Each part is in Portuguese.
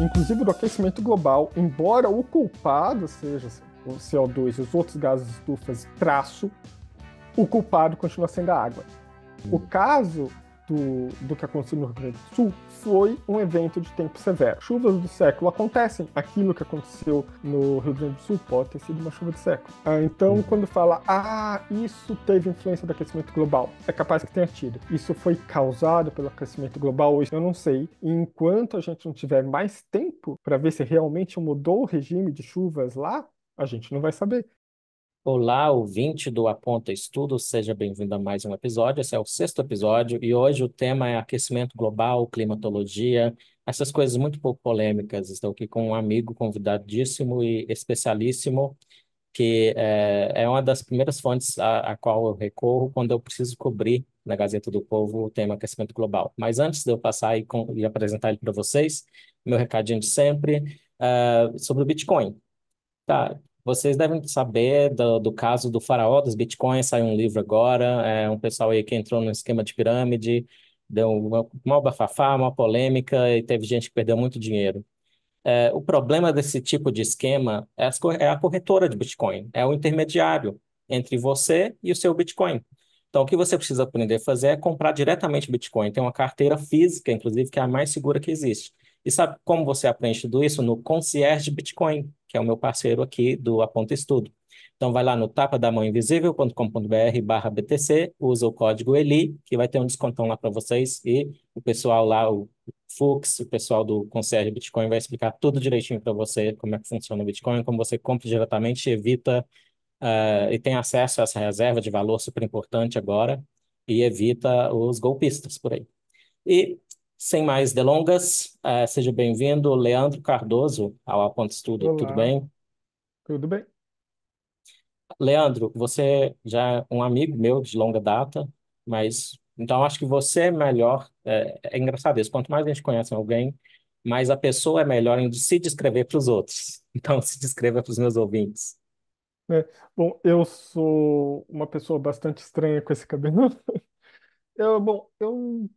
inclusive do aquecimento global, embora o culpado seja o CO2 e os outros gases estufas, traço, o culpado continua sendo a água. O hum. caso do, do que aconteceu no Rio Grande do Sul foi um evento de tempo severo. Chuvas do século acontecem, aquilo que aconteceu no Rio Grande do Sul pode ter sido uma chuva de século. Ah, então, hum. quando fala, ah, isso teve influência do aquecimento global, é capaz que tenha tido. Isso foi causado pelo aquecimento global, hoje? eu não sei. E enquanto a gente não tiver mais tempo para ver se realmente mudou o regime de chuvas lá, a gente não vai saber. Olá, ouvinte do Aponta Estudo, seja bem-vindo a mais um episódio. Esse é o sexto episódio e hoje o tema é aquecimento global, climatologia, essas coisas muito pouco polêmicas. Estou aqui com um amigo convidadíssimo e especialíssimo, que é, é uma das primeiras fontes a, a, qual eu recorro quando eu preciso cobrir na Gazeta do Povo o tema aquecimento global. Mas antes de eu passar e, com, e apresentar ele para vocês, meu recadinho de sempre uh, sobre o Bitcoin. Tá, vocês devem saber do, do, caso do faraó dos bitcoins, saiu um livro agora, é um pessoal aí que entrou no esquema de pirâmide, deu uma, uma bafafá, uma polêmica, e teve gente que perdeu muito dinheiro. É, o problema desse tipo de esquema é, as, é a corretora de bitcoin, é o intermediário entre você e o seu bitcoin. Então, o que você precisa aprender a fazer é comprar diretamente bitcoin. Tem uma carteira física, inclusive, que é a mais segura que existe. E sabe como você aprende tudo isso? No concierge de bitcoin que é o meu parceiro aqui do Aponta Estudo. Então vai lá no tapadamãoinvisível.com.br barra BTC, usa o código ELI, que vai ter um descontão lá para vocês e o pessoal lá, o Fux, o pessoal do Concierge Bitcoin vai explicar tudo direitinho para você, como é que funciona o Bitcoin, como você compra diretamente, evita uh, e tem acesso a essa reserva de valor super importante agora e evita os golpistas por aí. E sem mais delongas, uh, seja bem-vindo, Leandro Cardoso, ao A Ponto Estudo. Olá. Tudo bem? Tudo bem. Leandro, você já é um amigo meu de longa data, mas então acho que você é melhor. É, é engraçado isso, quanto mais a gente conhece alguém, mais a pessoa é melhor em se descrever para os outros. Então, se descreva para os meus ouvintes. É, bom, eu sou uma pessoa bastante estranha com esse cabelo. Eu, bom, eu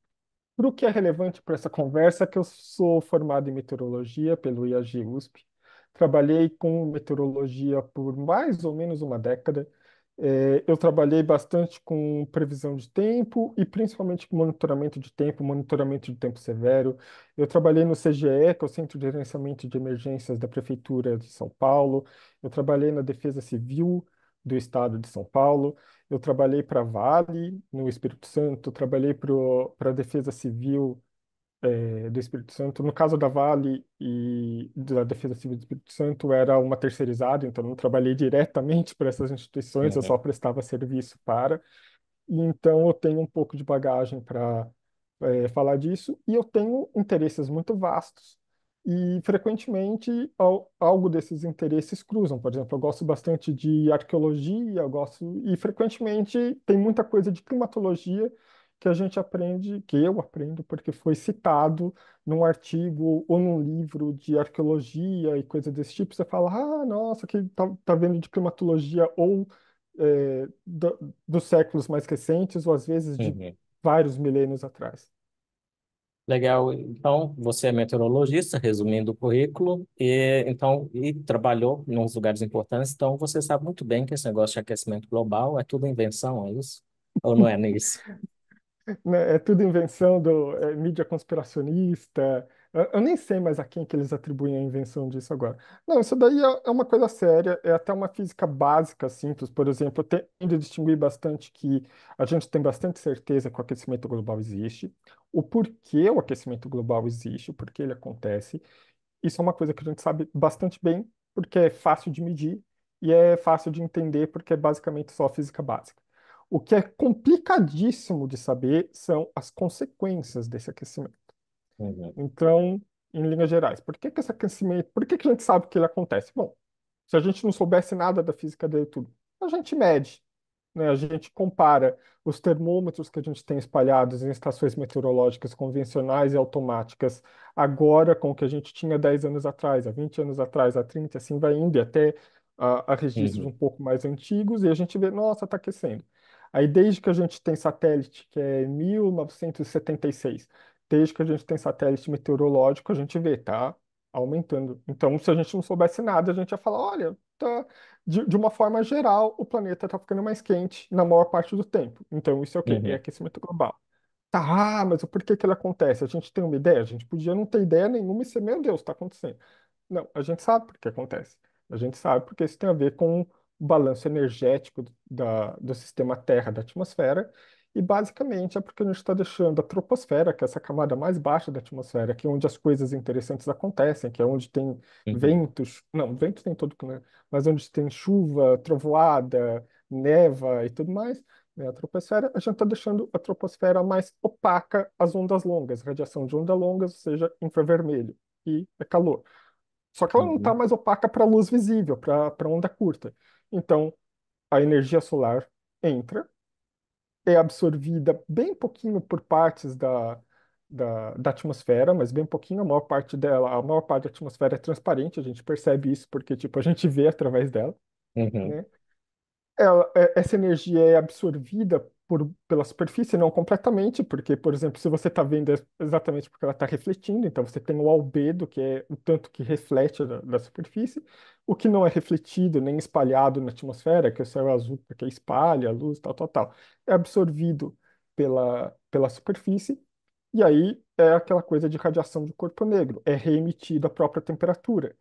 para o que é relevante para essa conversa, é que eu sou formado em meteorologia pelo IAG USP, trabalhei com meteorologia por mais ou menos uma década. É, eu trabalhei bastante com previsão de tempo e principalmente com monitoramento de tempo, monitoramento de tempo severo. Eu trabalhei no CGE, que é o Centro de Gerenciamento de Emergências da Prefeitura de São Paulo. Eu trabalhei na Defesa Civil, do estado de São Paulo, eu trabalhei para Vale, no Espírito Santo, trabalhei para a Defesa Civil é, do Espírito Santo. No caso da Vale e da Defesa Civil do Espírito Santo, era uma terceirizada, então não trabalhei diretamente para essas instituições, uhum. eu é. só prestava serviço para. Então eu tenho um pouco de bagagem para é, falar disso, e eu tenho interesses muito vastos. E frequentemente algo desses interesses cruzam. Por exemplo, eu gosto bastante de arqueologia, eu gosto e frequentemente tem muita coisa de climatologia que a gente aprende, que eu aprendo porque foi citado num artigo ou num livro de arqueologia e coisa desse tipo. Você fala, ah, nossa, que tá, tá vendo de climatologia ou é, do, dos séculos mais recentes ou às vezes de uhum. vários milênios atrás. Legal. Então, você é meteorologista, resumindo o currículo, e então e trabalhou em uns lugares importantes, então você sabe muito bem que esse negócio de aquecimento global é tudo invenção, é isso? Ou não é nisso? Né, é tudo invenção do é, mídia conspiracionista. Eu, eu nem sei mais a quem que eles atribuem a invenção disso agora. Não, isso daí é, é uma coisa séria, é até uma física básica, simples. Por exemplo, eu tendo a distinguir bastante que a gente tem bastante certeza que o aquecimento global existe o porquê o aquecimento global existe, o porquê ele acontece. Isso é uma coisa que a gente sabe bastante bem, porque é fácil de medir e é fácil de entender, porque é basicamente só física básica. O que é complicadíssimo de saber são as consequências desse aquecimento. Uhum. Então, em linhas gerais, por que, que esse aquecimento, por que, que a gente sabe que ele acontece? Bom, se a gente não soubesse nada da física dele tudo, a gente mede, né? A gente compara os termômetros que a gente tem espalhados em estações meteorológicas convencionais e automáticas agora com o que a gente tinha 10 anos atrás, há 20 anos atrás, há 30, assim vai indo, e até a, a registros uhum. um pouco mais antigos, e a gente vê, nossa, está aquecendo. Aí, desde que a gente tem satélite, que é 1976, desde que a gente tem satélite meteorológico, a gente vê, tá? aumentando. Então, se a gente não soubesse nada, a gente ia falar, olha, tá, de, de uma forma geral, o planeta está ficando mais quente na maior parte do tempo. Então, isso é o quê? É uhum. É aquecimento global. Tá, ah, mas por que que ele acontece? A gente tem uma ideia? A gente podia não ter ideia nenhuma e ser, meu Deus, está acontecendo. Não, a gente sabe por que acontece. A gente sabe porque isso tem a ver com o balanço energético da, do sistema Terra, da atmosfera, e basicamente é porque a gente está deixando a troposfera, que é essa camada mais baixa da atmosfera, que é onde as coisas interessantes acontecem, que é onde tem uhum. ventos, não, ventos tem todo, né, mas onde tem chuva, trovoada, neva e tudo mais, né? a troposfera, a gente está deixando a troposfera mais opaca às ondas longas, radiação de onda longa, ou seja, infravermelho e é calor. Só que ela não está uhum. mais opaca para a luz visível, para onda curta. Então, a energia solar entra é absorvida bem pouquinho por partes da, da, da, atmosfera, mas bem pouquinho, a maior parte dela, a maior parte da atmosfera é transparente, a gente percebe isso porque, tipo, a gente vê através dela, uhum. né? Ela, é, essa energia é absorvida por, pela superfície, não completamente, porque, por exemplo, se você está vendo exatamente porque ela está refletindo, então você tem o albedo, que é o tanto que reflete da, da, superfície, o que não é refletido nem espalhado na atmosfera, que é o céu azul porque espalha a luz, tal, tal, tal, é absorvido pela, pela superfície, e aí é aquela coisa de radiação de corpo negro, é reemitida a própria temperatura.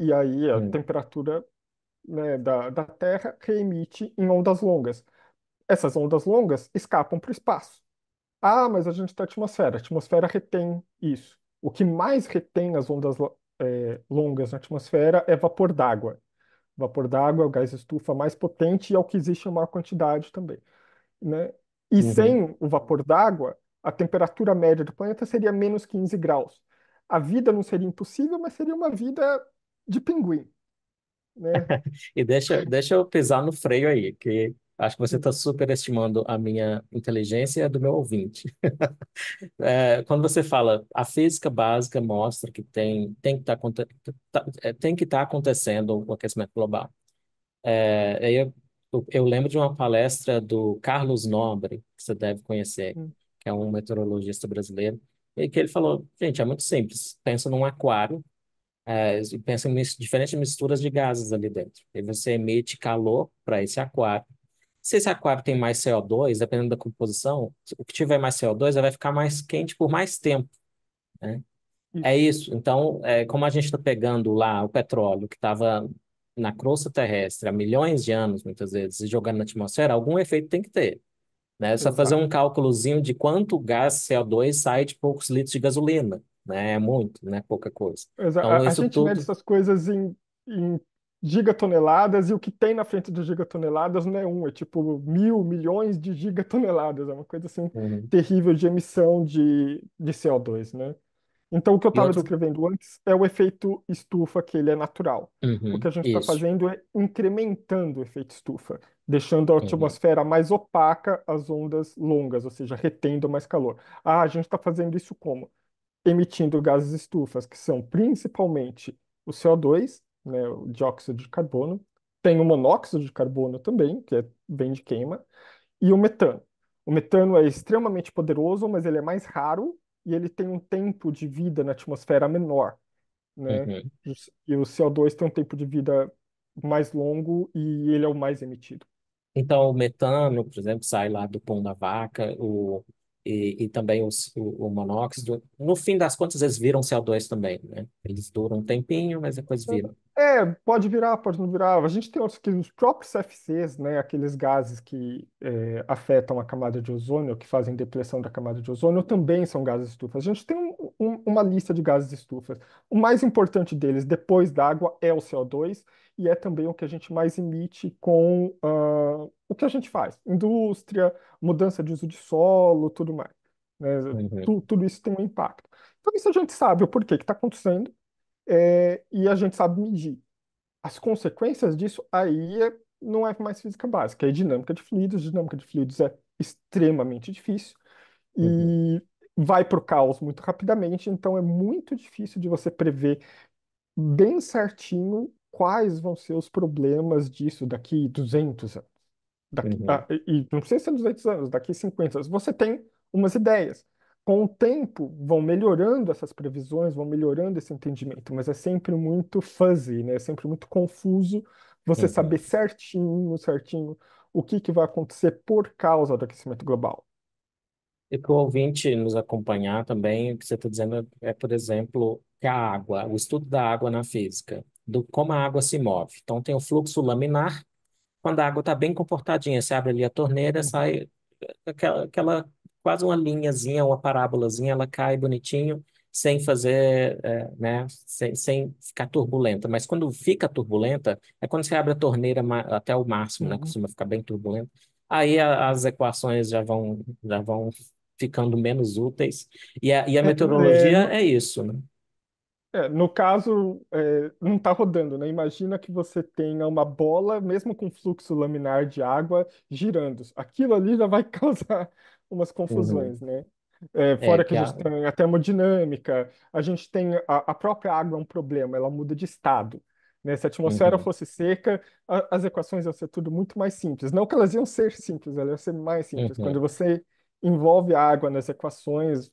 E aí a hum. temperatura né, da, da Terra reemite em ondas longas. Essas ondas longas escapam para o espaço. Ah, mas a gente tem tá atmosfera. A atmosfera retém isso. O que mais retém as ondas é, longas na atmosfera é vapor d'água. Vapor d'água é o gás estufa mais potente e é o que existe em maior quantidade também. Né? E uhum. sem o vapor d'água, a temperatura média do planeta seria menos 15 graus. A vida não seria impossível, mas seria uma vida de pinguim. Né? e deixa, deixa eu pisar no freio aí, que Acho que você está uhum. superestimando a minha inteligência e a do meu ouvinte. é, quando você fala, a física básica mostra que tem, tem que tá, estar tá, é, tá acontecendo o aquecimento global. É, eu, eu, lembro de uma palestra do Carlos Nobre, que você deve conhecer, hum. que é um meteorologista brasileiro, e que ele falou, gente, é muito simples, pensa num aquário, é, pensa em diferentes misturas de gases ali dentro. E você emite calor para esse aquário, se esse aquário tem mais CO2, dependendo da composição, o que tiver mais CO2 vai ficar mais quente por mais tempo. Né? É uhum. É isso. Então, é, como a gente está pegando lá o petróleo que estava na crosta terrestre há milhões de anos, muitas vezes, e jogando na atmosfera, algum efeito tem que ter. Né? Só Exato. fazer um cálculozinho de quanto gás CO2 sai de poucos litros de gasolina. Né? É muito, né? pouca coisa. Exato. Então, a, gente tudo... mede essas coisas em, em gigatoneladas e o que tem na frente dos gigatoneladas não é um, é tipo mil, milhões de gigatoneladas, é uma coisa assim uhum. terrível de emissão de, de CO2, né? Então o que eu estava outro... descrevendo antes é o efeito estufa que ele é natural. Uhum, o que a gente está fazendo é incrementando o efeito estufa, deixando a uhum. atmosfera mais opaca às ondas longas, ou seja, retendo mais calor. Ah, a gente está fazendo isso como? Emitindo gases estufas, que são principalmente o CO2 né, o dióxido de carbono, tem o monóxido de carbono também, que é, vem de queima, e o metano. O metano é extremamente poderoso, mas ele é mais raro e ele tem um tempo de vida na atmosfera menor. Né? Uhum. E o CO2 tem um tempo de vida mais longo e ele é o mais emitido. Então, o metano, por exemplo, sai lá do pão da vaca, o, e, e também os, o, o, monóxido. No fim das contas, eles viram CO2 também, né? Eles duram um tempinho, mas depois viram. É, pode virar, pode não virar. A gente tem outros que os próprios CFCs, né, aqueles gases que é, afetam a camada de ozônio, que fazem depressão da camada de ozônio, também são gases estufas. A gente tem um, um, uma lista de gases estufas. O mais importante deles, depois da água, é o CO2 e é também o que a gente mais emite com uh, o que a gente faz, indústria, mudança de uso de solo, tudo mais. Né? Uhum. Tu, tudo isso tem um impacto. Então, isso a gente sabe o porquê que está acontecendo é, e a gente sabe medir. As consequências disso aí é, não é mais física básica, é dinâmica de fluidos. Dinâmica de fluidos é extremamente difícil e uhum. vai para o caos muito rapidamente, então é muito difícil de você prever bem certinho quais vão ser os problemas disso daqui 200 anos. Daqui, uhum. ah, e não precisa ser 200 anos, daqui 50 anos. Você tem umas ideias com o tempo vão melhorando essas previsões, vão melhorando esse entendimento, mas é sempre muito fuzzy, né? É sempre muito confuso você uhum. saber certinho, certinho o que, que vai acontecer por causa do aquecimento global. E para o ouvinte nos acompanhar também, o que você está dizendo é, por exemplo, que a água, o estudo da água na física, do como a água se move. Então, tem o fluxo laminar, quando a água está bem comportadinha, você abre ali a torneira, sai aquela, aquela quase uma linhazinha, uma parábolazinha, ela cai bonitinho, sem fazer, é, né, sem, sem ficar turbulenta. Mas quando fica turbulenta, é quando você abre a torneira até o máximo, né, uhum. costuma ficar bem turbulenta. Aí a, as equações já vão, já vão ficando menos úteis. E a, e a é, é. meteorologia é, é isso, né? É, no caso, é, não está rodando, né? Imagina que você tenha uma bola, mesmo com fluxo laminar de água, girando. Aquilo ali já vai causar umas confusões, uhum. né? É, fora é, que, que a gente tem a termodinâmica, a gente tem a, a, própria água é um problema, ela muda de estado. Né? Se a atmosfera uhum. fosse seca, a, as equações iam ser tudo muito mais simples. Não que elas iam ser simples, elas iam ser mais simples. Uhum. Quando você envolve a água nas equações,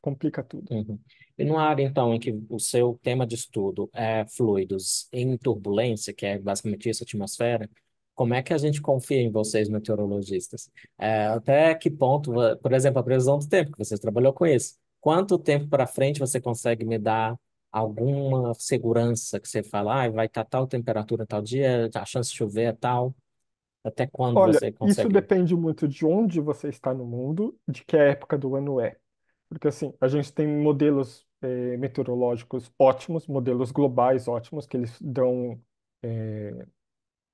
complica tudo. Uhum. E numa área, então, em que o seu tema de estudo é fluidos em turbulência, que é basicamente isso, atmosfera, como é que a gente confia em vocês, meteorologistas? É, até que ponto, por exemplo, a previsão do tempo, que você trabalhou com isso. Quanto tempo para frente você consegue me dar alguma segurança que você fala, ah, vai estar tá tal temperatura tal dia, a chance de chover é tal? Até quando Olha, você consegue? isso depende muito de onde você está no mundo, de que época do ano é. Porque assim, a gente tem modelos eh, meteorológicos ótimos, modelos globais ótimos, que eles dão eh,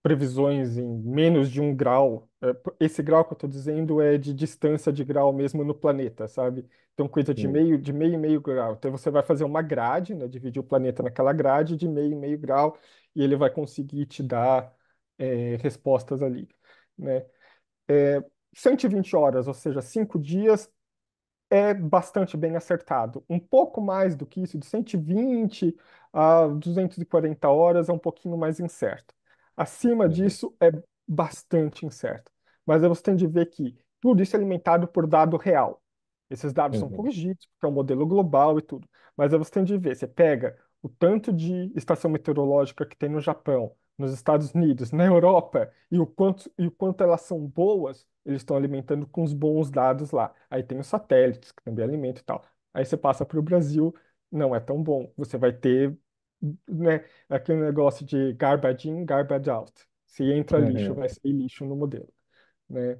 previsões em menos de um grau. É, esse grau que eu estou dizendo é de distância de grau mesmo no planeta, sabe? Então, coisa de meio, de meio e meio grau. Então, você vai fazer uma grade, né? Dividir o planeta naquela grade de meio e meio grau, e ele vai conseguir te dar é, respostas ali, né? É, 120 horas, ou seja, 5 dias, é bastante bem acertado. Um pouco mais do que isso, de 120 a 240 horas, é um pouquinho mais incerto. Acima uhum. disso é bastante incerto. Mas você tem de ver que tudo isso é alimentado por dado real. Esses dados são Uhum. corrigidos, porque é um modelo global e tudo. Mas aí você tem de ver, você pega o tanto de estação meteorológica que tem no Japão, nos Estados Unidos, na Europa, e o quanto, e o quanto elas são boas, eles estão alimentando com os bons dados lá. Aí tem os satélites, que também alimentam e tal. Aí você passa para o Brasil, não é tão bom. Você vai ter né, aquele negócio de garbage in, garbage out. Se entra uhum. lixo, vai ser lixo no modelo, né?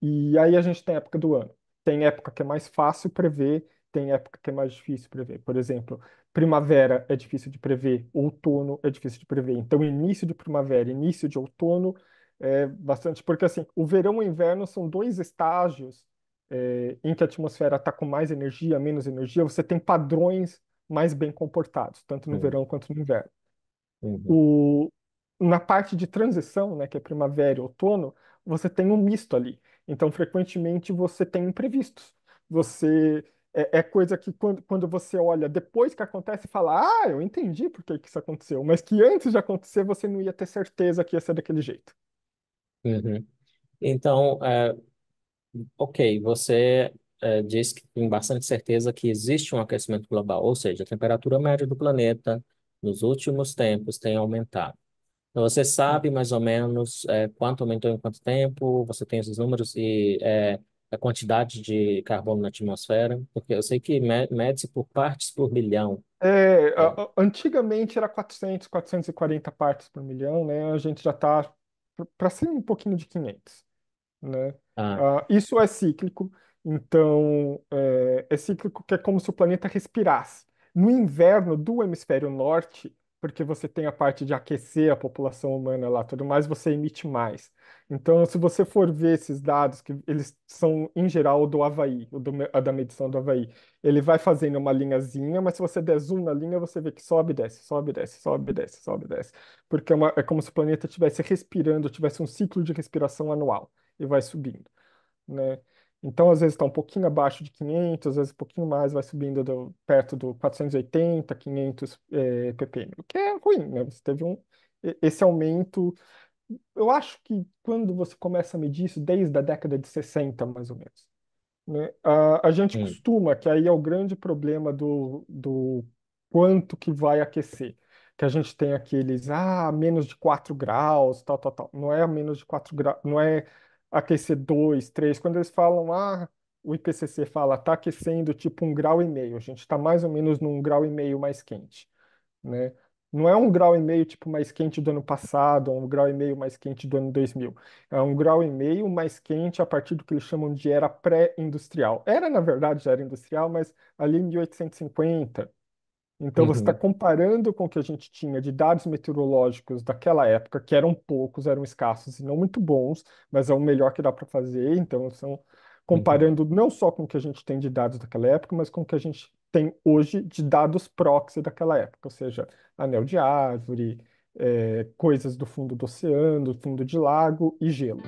E aí a gente tem época do ano. Tem época que é mais fácil prever, tem época que é mais difícil prever. Por exemplo, primavera é difícil de prever, outono é difícil de prever. Então, início de primavera, início de outono é bastante, porque assim, o verão e o inverno são dois estágios é, em que a atmosfera está com mais energia, menos energia. Você tem padrões mais bem comportados, tanto no uhum. verão quanto no inverno. Uhum. O, na parte de transição, né, que é primavera e outono, você tem um misto ali. Então, frequentemente, você tem imprevistos. Você é, é, coisa que quando, quando você olha depois que acontece, fala, ah, eu entendi por que, isso aconteceu, mas que antes de acontecer você não ia ter certeza que ia ser daquele jeito. Uhum. Então, é, ok, você é, eh, diz que tem bastante certeza que existe um aquecimento global, ou seja, a temperatura média do planeta nos últimos tempos tem aumentado. Então, você sabe mais ou menos é, quanto aumentou em quanto tempo, você tem esses números e é, a quantidade de carbono na atmosfera, porque eu sei que mede-se por partes por milhão. É, é. antigamente era 400, 440 partes por milhão, né? A gente já está para cima um pouquinho de 500, né? Ah. Uh, isso é cíclico. Então, é, é cíclico que é como se o planeta respirasse. No inverno do hemisfério norte, porque você tem a parte de aquecer a população humana lá, tudo mais, você emite mais. Então, se você for ver esses dados, que eles são, em geral, do Havaí, o do, a da medição do Havaí, ele vai fazendo uma linhazinha, mas se você der zoom na linha, você vê que sobe, desce, sobe, desce, sobe, desce, sobe, desce. Porque é, uma, é como se o planeta estivesse respirando, tivesse um ciclo de respiração anual, e vai subindo, né? Então, às vezes está um pouquinho abaixo de 500, às vezes um pouquinho mais, vai subindo do, perto do 480, 500 eh, ppm, o que é ruim, né? Você teve um, esse aumento. Eu acho que quando você começa a medir isso, desde a década de 60, mais ou menos. Né? A, a gente costuma, que aí é o grande problema do, do quanto que vai aquecer. Que a gente tem aqueles, ah, menos de 4 graus, tal, tal, tal. Não é menos de 4 graus, não é aquecer 2, 3, quando eles falam, ah, o IPCC fala, está aquecendo tipo um grau e meio, a gente está mais ou menos num grau e meio mais quente, né? Não é um grau e meio tipo mais quente do ano passado, ou um grau e meio mais quente do ano 2000. É um grau e meio mais quente a partir do que eles chamam de era pré-industrial. Era, na verdade, já era industrial, mas ali em 1850, então você está Uhum. comparando com o que a gente tinha de dados meteorológicos daquela época, que eram poucos, eram escassos e não muito bons, mas é o melhor que dá para fazer. Então são uhum. comparando não só com o que a gente tem de dados daquela época, mas com o que a gente tem hoje de dados proxy daquela época, ou seja, anel de árvore, eh, coisas do fundo do oceano, fundo de lago e gelo.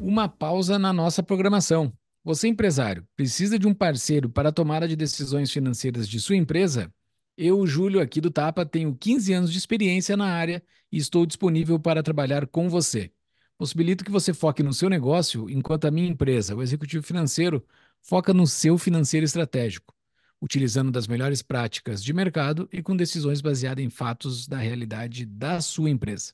Uma pausa na nossa programação. Você, empresário, precisa de um parceiro para a tomada de decisões financeiras de sua empresa? Eu, Júlio, aqui do Tapa, tenho 15 anos de experiência na área e estou disponível para trabalhar com você. Possibilito que você foque no seu negócio, enquanto a minha empresa, o executivo financeiro, foca no seu financeiro estratégico, utilizando das melhores práticas de mercado e com decisões baseadas em fatos da realidade da sua empresa.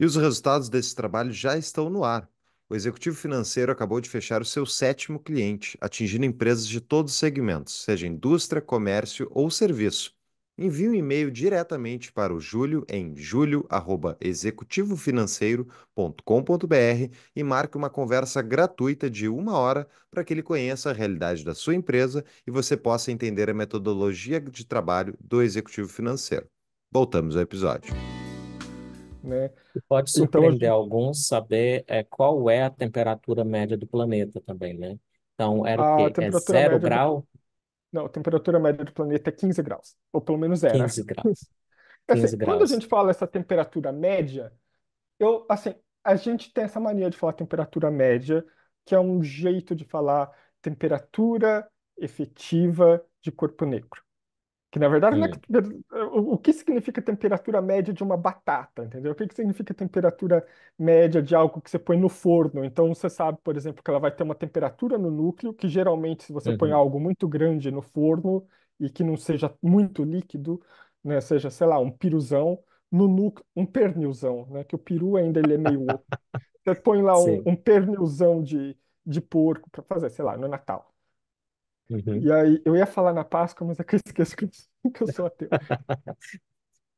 E os resultados desse trabalho já estão no ar o executivo financeiro acabou de fechar o seu sétimo cliente, atingindo empresas de todos os segmentos, seja indústria, comércio ou serviço. Envie um e-mail diretamente para o Júlio em julio@executivofinanceiro.com.br e marque uma conversa gratuita de uma hora para que ele conheça a realidade da sua empresa e você possa entender a metodologia de trabalho do executivo financeiro. Voltamos ao episódio né? pode então, surpreender então, alguns saber é, qual é a temperatura média do planeta também, né? Então, era o quê? É zero grau? Do... Não, a temperatura média do planeta é 15 graus, ou pelo menos era. 15 graus. assim, quando a gente fala essa temperatura média, eu, assim, a gente tem essa mania de falar temperatura média, que é um jeito de falar temperatura efetiva de corpo negro. Que na verdade, é é. o que significa temperatura média de uma batata, entendeu? O que que significa temperatura média de algo que você põe no forno? Então você sabe, por exemplo, que ela vai ter uma temperatura no núcleo, que geralmente se você põe uhum. algo muito grande no forno e que não seja muito líquido, né, seja, sei lá, um piruzão, no núcleo, um pernilzão, né, que o peru ainda ele é meio Você põe lá um, um pernilzão de, de porco para fazer, sei lá, no Natal. Uhum. E aí, eu ia falar na Páscoa, mas é que eu esqueço que eu sou, ateu.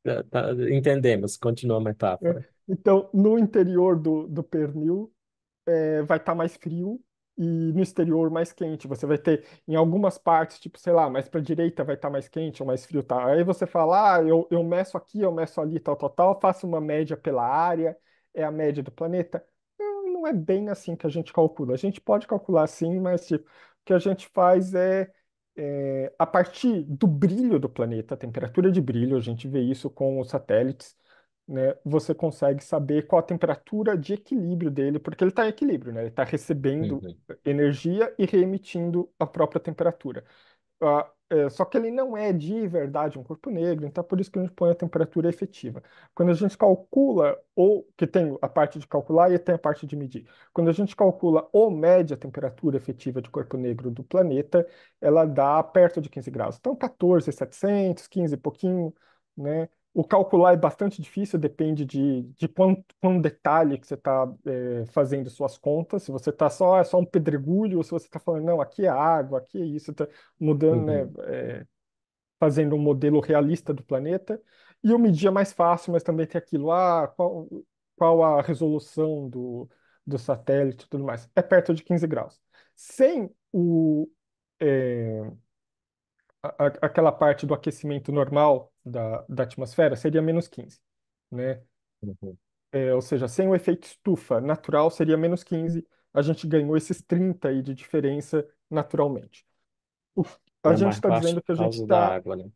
Tá, tá, entendemos, continua a metáfora. É, então, no interior do, do pernil, é, vai estar tá mais frio e no exterior mais quente. Você vai ter em algumas partes, tipo, sei lá, mais para direita vai estar mais quente ou mais frio, tá? Aí você fala, ah, eu, eu meço aqui, eu meço ali, tal, tal, tal, faço uma média pela área, é a média do planeta. Não não é bem assim que a gente calcula. A gente pode calcular assim, mas tipo, que a gente faz é, é, a partir do brilho do planeta, a temperatura de brilho, a gente vê isso com os satélites, né? Você consegue saber qual a temperatura de equilíbrio dele, porque ele está em equilíbrio, né? Ele está recebendo energia e reemitindo a própria temperatura. Ah, é, só que ele não é de verdade um corpo negro, então é por isso que a gente põe a temperatura efetiva. Quando a gente calcula, ou que tem a parte de calcular e tem a parte de medir. Quando a gente calcula ou mede a temperatura efetiva de corpo negro do planeta, ela dá perto de 15 graus. Então 14, 700, 15 e pouquinho, né? O calcular é bastante difícil, depende de, de quanto, quanto detalhe que você está é, fazendo suas contas. Se você está só, é só um pedregulho, ou se você está falando, não, aqui é água, aqui é isso, tá mudando, né, uhum. né, é, fazendo um modelo realista do planeta. E o medir é mais fácil, mas também tem aquilo, ah, qual, qual a resolução do, do satélite e tudo mais. É perto de 15 graus. Sem o, é, a, aquela parte do aquecimento normal da, da atmosfera seria menos 15, né? Uhum. É, ou seja, sem o efeito estufa natural seria menos 15, a gente ganhou esses 30 aí de diferença naturalmente. Uf, a é gente está dizendo que a gente está. Né?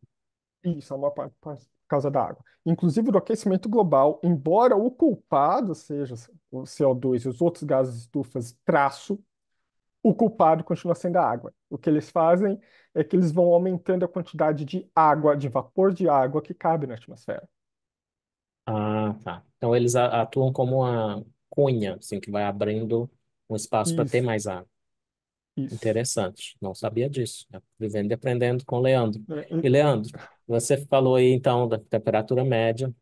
Isso, é uma parte por causa da água. Inclusive do aquecimento global, embora o culpado seja o CO2 e os outros gases estufas, traço, o culpado continua sendo a água. O que eles fazem é que eles vão aumentando a quantidade de água, de vapor de água que cabe na atmosfera. Ah, tá. Então eles atuam como uma cunha, assim, que vai abrindo um espaço para ter Isso, mais água. isso. Interessante. Não sabia disso. Né? Vivendo e aprendendo com o Leandro. É, E Leandro, você falou aí então da temperatura média.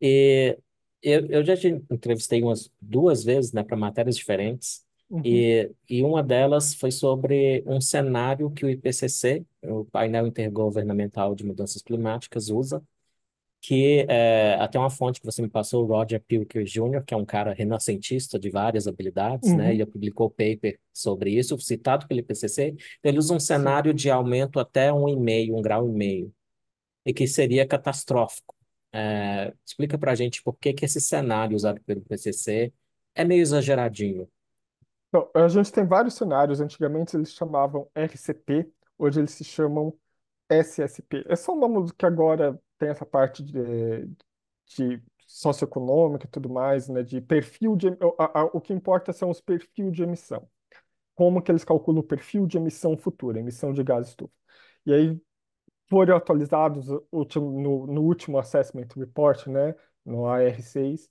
E eu, eu já te entrevistei umas duas vezes, né, para matérias diferentes. Uhum. E, e uma delas foi sobre um cenário que o IPCC, o painel intergovernamental de mudanças climáticas, usa, que é, até uma fonte que você me passou, o Roger Pilker Jr., que é um cara renascentista de várias habilidades, né? Uhum. Ele publicou paper sobre isso, citado pelo IPCC. Ele usa um cenário de aumento até um e meio, um grau e meio, e que seria catastrófico. É, explica para a gente por que, que esse cenário usado pelo IPCC é meio exageradinho a gente tem vários cenários. Antigamente eles chamavam RCP, hoje eles se chamam SSP. É só um nome que agora tem essa parte de, de socioeconômica e tudo mais, né? De perfil de. a- a- o que importa são os perfis de emissão. Como que eles calculam o perfil de emissão futura, emissão de gases estufa. E aí foram atualizados no, no último Assessment Report, né? No AR6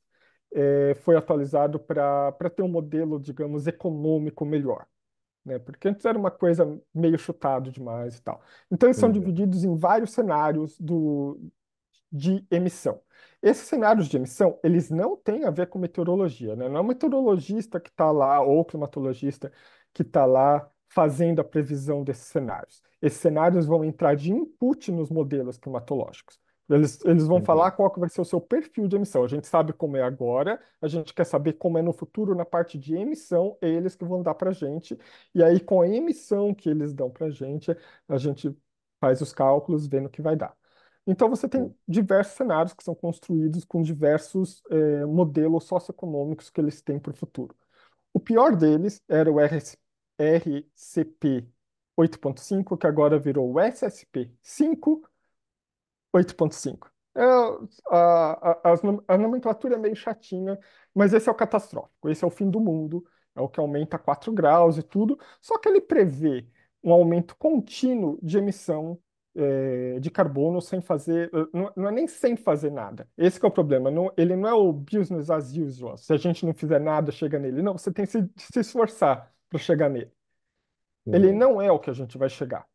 é, foi atualizado para ter um modelo, digamos, econômico melhor. Né? Porque antes era uma coisa meio chutado demais e tal. Então, eles são uhum. divididos em vários cenários do, de emissão. Esses cenários de emissão, eles não têm a ver com meteorologia, né? Não é o meteorologista que está lá, ou o climatologista que está lá fazendo a previsão desses cenários. Esses cenários vão entrar de input nos modelos climatológicos. Eles, eles vão uhum. falar qual que vai ser o seu perfil de emissão. A gente sabe como é agora, a gente quer saber como é no futuro na parte de emissão, é eles que vão dar para a gente. E aí, com a emissão que eles dão para a gente, a gente faz os cálculos, vendo o que vai dar. Então, você tem uhum. diversos cenários que são construídos com diversos é, modelos socioeconômicos que eles têm para o futuro. O pior deles era o RS RCP 8.5, que agora virou o SSP 5, 8.5. É, a, a, a, nomenclatura é meio chatinha, mas esse é o catastrófico, esse é o fim do mundo, é o que aumenta 4 graus e tudo, só que ele prevê um aumento contínuo de emissão é, de carbono sem fazer, eh, não, não, é nem sem fazer nada. Esse é o problema, não, ele não é o business as usual, se a gente não fizer nada, chega nele. Não, você tem que se, se esforçar para chegar nele. Uhum. Ele não é o que a gente vai chegar.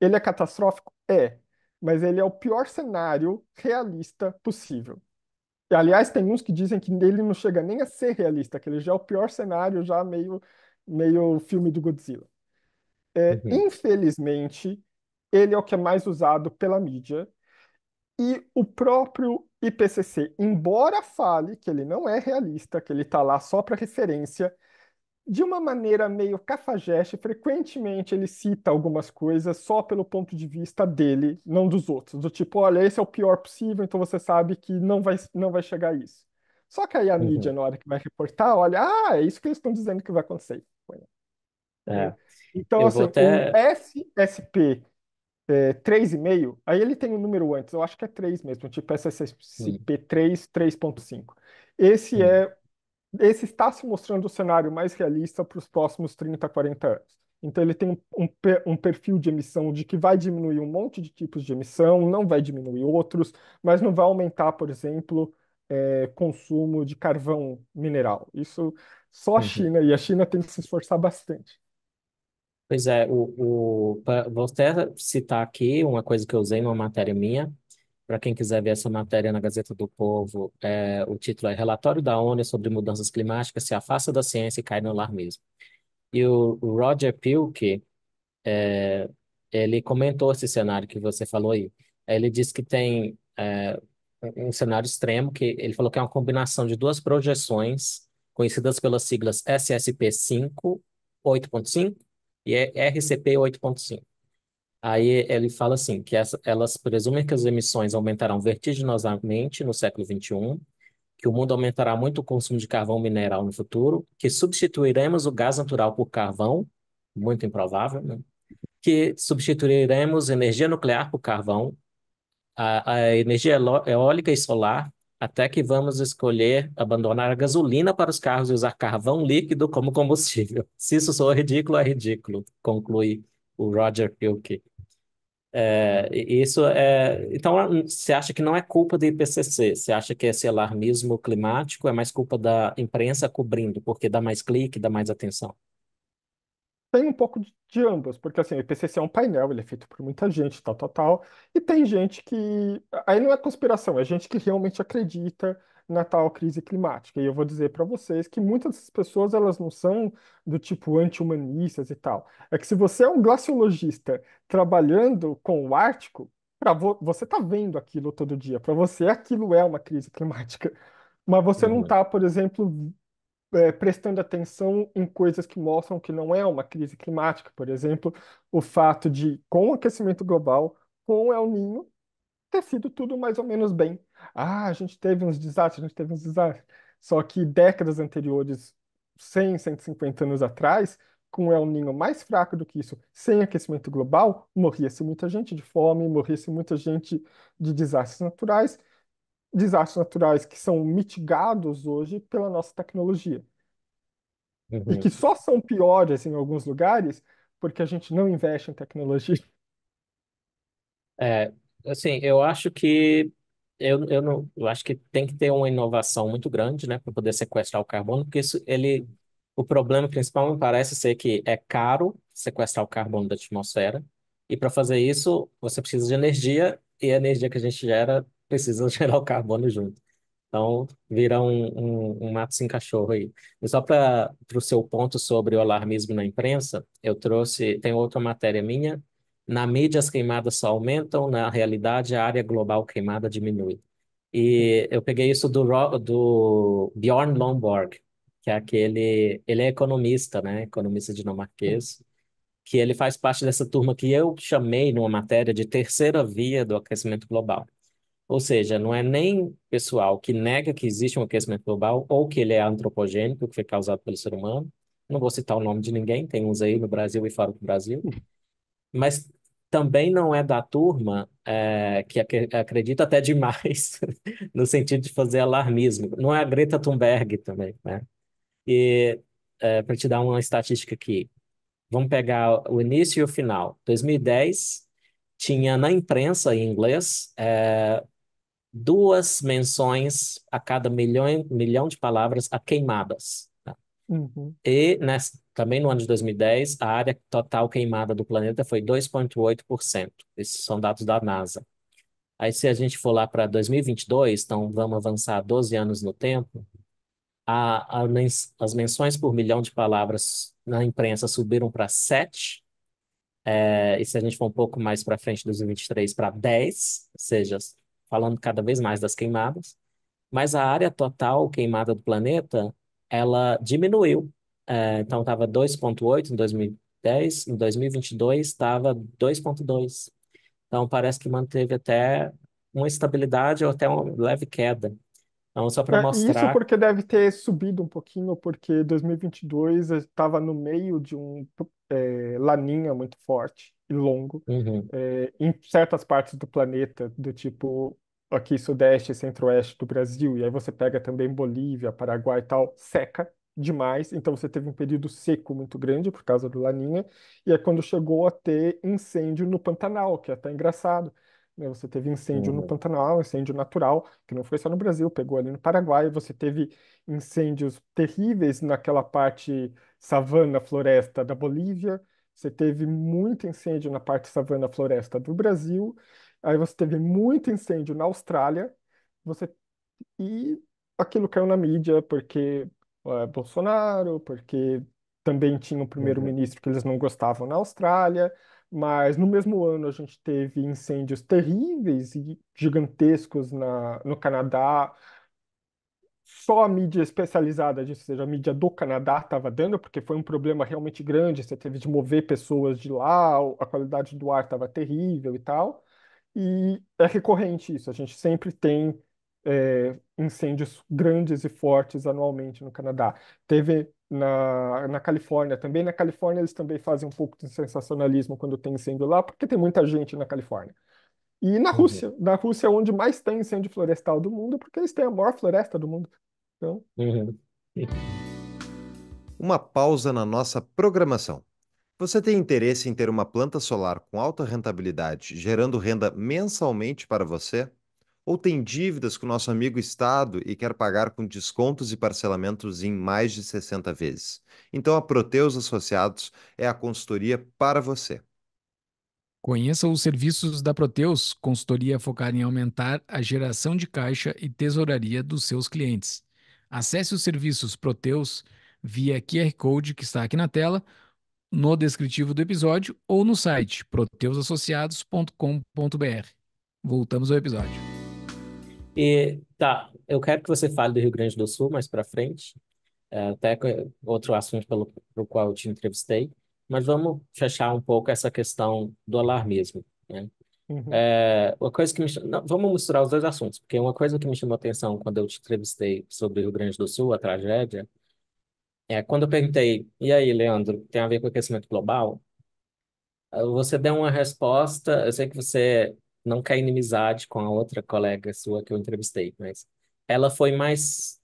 Ele é catastrófico? É, mas ele é o pior cenário realista possível. E, aliás, tem uns que dizem que ele não chega nem a ser realista, que ele já é o pior cenário, já meio, meio filme do Godzilla. É, uhum. Infelizmente, ele é o que é mais usado pela mídia. E o próprio IPCC, embora fale que ele não é realista, que ele está lá só para referência, de uma maneira meio cafajeste, frequentemente ele cita algumas coisas só pelo ponto de vista dele, não dos outros. Do tipo, olha, esse é o pior possível, então você sabe que não vai, não vai chegar a isso. Só que aí a uhum. mídia, na hora que vai reportar, olha, ah, é isso que eles estão dizendo que vai acontecer. É. Então, Eu assim, o SSP é, 3,5, aí ele tem o um número antes, eu acho que é 3 mesmo, tipo SSP 3, 3.5. Esse uhum. é esse está se mostrando o cenário mais realista para os próximos 30, 40 anos. Então, ele tem um, um, perfil de emissão de que vai diminuir um monte de tipos de emissão, não vai diminuir outros, mas não vai aumentar, por exemplo, é, consumo de carvão mineral. Isso só a uhum. China, e a China tem que se esforçar bastante. Pois é, o, o, vou até citar aqui uma coisa que eu usei numa matéria minha, para quem quiser ver essa matéria na Gazeta do Povo, é, o título é Relatório da ONU sobre Mudanças Climáticas se afasta da ciência e cai no mesmo". E o, Roger Pilkey, é, ele comentou esse cenário que você falou aí. Ele disse que tem é, um cenário extremo, que ele falou que é uma combinação de duas projeções conhecidas pelas siglas SSP 5, 8.5 e RCP 8.5. Aí ele fala assim, que essa, elas presumem que as emissões aumentarão vertiginosamente no século XXI, que o mundo aumentará muito o consumo de carvão mineral no futuro, que substituiremos o gás natural por carvão, muito improvável, né? que substituiremos energia nuclear por carvão, a, a energia eólica e solar, até que vamos escolher abandonar a gasolina para os carros e usar carvão líquido como combustível. Se isso soa ridículo, é ridículo, conclui o Roger Pilke. É, isso é, então, você acha que não é culpa do IPCC? Você acha que esse alarmismo climático é mais culpa da imprensa cobrindo, porque dá mais clique, dá mais atenção? Tem um pouco de, de ambas, porque assim, o IPCC é um painel, ele é feito por muita gente, tal, tal, tal, e tem gente que. Aí não é conspiração, é gente que realmente acredita na tal crise climática. E eu vou dizer para vocês que muitas dessas pessoas elas não são do tipo anti-humanistas e tal. É que se você é um glaciologista trabalhando com o Ártico, para vo você está vendo aquilo todo dia. Para você aquilo é uma crise climática. Mas você não está, uhum. por exemplo, é, prestando atenção em coisas que mostram que não é uma crise climática, por exemplo, o fato de, com o aquecimento global, com o El Nino, ter sido tudo mais ou menos bem. Ah, a gente teve uns desastres, a gente teve uns desastres. Só que décadas anteriores, 100, 150 anos atrás, com El Ninho mais fraco do que isso, sem aquecimento global, morria-se muita gente de fome, morria-se muita gente de desastres naturais, desastres naturais que são mitigados hoje pela nossa tecnologia. E uhum. que só são piores em alguns lugares porque a gente não investe em tecnologia. É, assim, eu acho que eu, eu não, eu acho que tem que ter uma inovação muito grande, né, para poder sequestrar o carbono, porque isso ele o problema principal me parece ser que é caro sequestrar o carbono da atmosfera e para fazer isso você precisa de energia e a energia que a gente gera precisa gerar o carbono junto. Então, vira um, um, um mato sem cachorro aí. E só para o seu ponto sobre o alarmismo na imprensa, eu trouxe, tem outra matéria minha na mídia, as queimadas só aumentam, na realidade, a área global queimada diminui. E eu peguei isso do, do Bjorn Lomborg, que é aquele. Ele é economista, né? Economista dinamarquês, que ele faz parte dessa turma que eu chamei numa matéria de terceira via do aquecimento global. Ou seja, não é nem pessoal que nega que existe um aquecimento global ou que ele é antropogênico, que foi causado pelo ser humano. Não vou citar o nome de ninguém, tem uns aí no Brasil e fora do Brasil. Mas também não é da turma é, que acredita até demais, no sentido de fazer alarmismo. Não é a Greta Thunberg também, né? E é, eh, para te dar uma estatística aqui, vamos pegar o início e o final. 2010 tinha na imprensa em inglês é, duas menções a cada milhão, milhão de palavras a queimadas. Tá? Uhum. E nessa, também no ano de 2010, a área total queimada do planeta foi 2,8%. Esses são dados da NASA. Aí, se a gente for lá para 2022, então vamos avançar 12 anos no tempo, a, a, as menções por milhão de palavras na imprensa subiram para 7, é, e se a gente for um pouco mais para frente, 2023, para 10, ou seja, falando cada vez mais das queimadas, mas a área total queimada do planeta, ela diminuiu é, então estava 2,8 em 2010, em 2022 estava 2,2. Então parece que manteve até uma estabilidade ou até uma leve queda. Então, só para É, mostrar. isso porque deve ter subido um pouquinho, porque 2022 estava no meio de um é, laninha muito forte e longo Uhum, é, em certas partes do planeta, do tipo aqui sudeste e centro-oeste do Brasil, e aí você pega também Bolívia, Paraguai e tal, seca demais, então você teve um período seco muito grande por causa do Laninha, e é quando chegou a ter incêndio no Pantanal, que é até engraçado. Né? Você teve incêndio uhum. no Pantanal, incêndio natural, que não foi só no Brasil, pegou ali no Paraguai, você teve incêndios terríveis naquela parte savana, floresta da Bolívia, você teve muito incêndio na parte savana, floresta do Brasil, aí você teve muito incêndio na Austrália, você e aquilo caiu na mídia porque é Bolsonaro, porque também tinha um Uhum. primeiro-ministro que eles não gostavam na Austrália, mas no mesmo ano a gente teve incêndios terríveis e gigantescos na, no Canadá. Só a mídia especializada disso, ou seja, a mídia do Canadá estava dando, porque foi um problema realmente grande. Você teve de mover pessoas de lá, a qualidade do ar estava terrível e tal. E é recorrente isso. A gente sempre tem é, incêndios grandes e fortes anualmente no Canadá. Teve na, na Califórnia também. Na Califórnia, eles também fazem um pouco de sensacionalismo quando tem incêndio lá, porque tem muita gente na Califórnia. E na Rússia. Na Rússia é onde mais tem incêndio florestal do mundo, porque eles têm a maior floresta do mundo. Então... Uhum. Uma pausa na nossa programação. Você tem interesse em ter uma planta solar com alta rentabilidade, gerando renda mensalmente para você? ou tem dívidas com nosso amigo Estado e quer pagar com descontos e parcelamentos em mais de 60 vezes. Então a Proteus Associados é a consultoria para você. Conheça os serviços da Proteus, consultoria focada em aumentar a geração de caixa e tesouraria dos seus clientes. Acesse os serviços Proteus via QR Code que está aqui na tela, no descritivo do episódio ou no site proteusassociados.com.br. Voltamos ao episódio. E tá, eu quero que você fale do Rio Grande do Sul mais para frente, é, até outro assunto pelo, qual eu te entrevistei, mas vamos fechar um pouco essa questão do alarmismo, né? Uhum. É, uma coisa que me... Não, vamos misturar os dois assuntos, porque uma coisa que me chamou a atenção quando eu te entrevistei sobre o Rio Grande do Sul, a tragédia, é quando eu perguntei, e aí, Leandro, tem a ver com aquecimento global? Você deu uma resposta, eu sei que você não quer inimizade com a outra colega sua que eu entrevistei, mas ela foi mais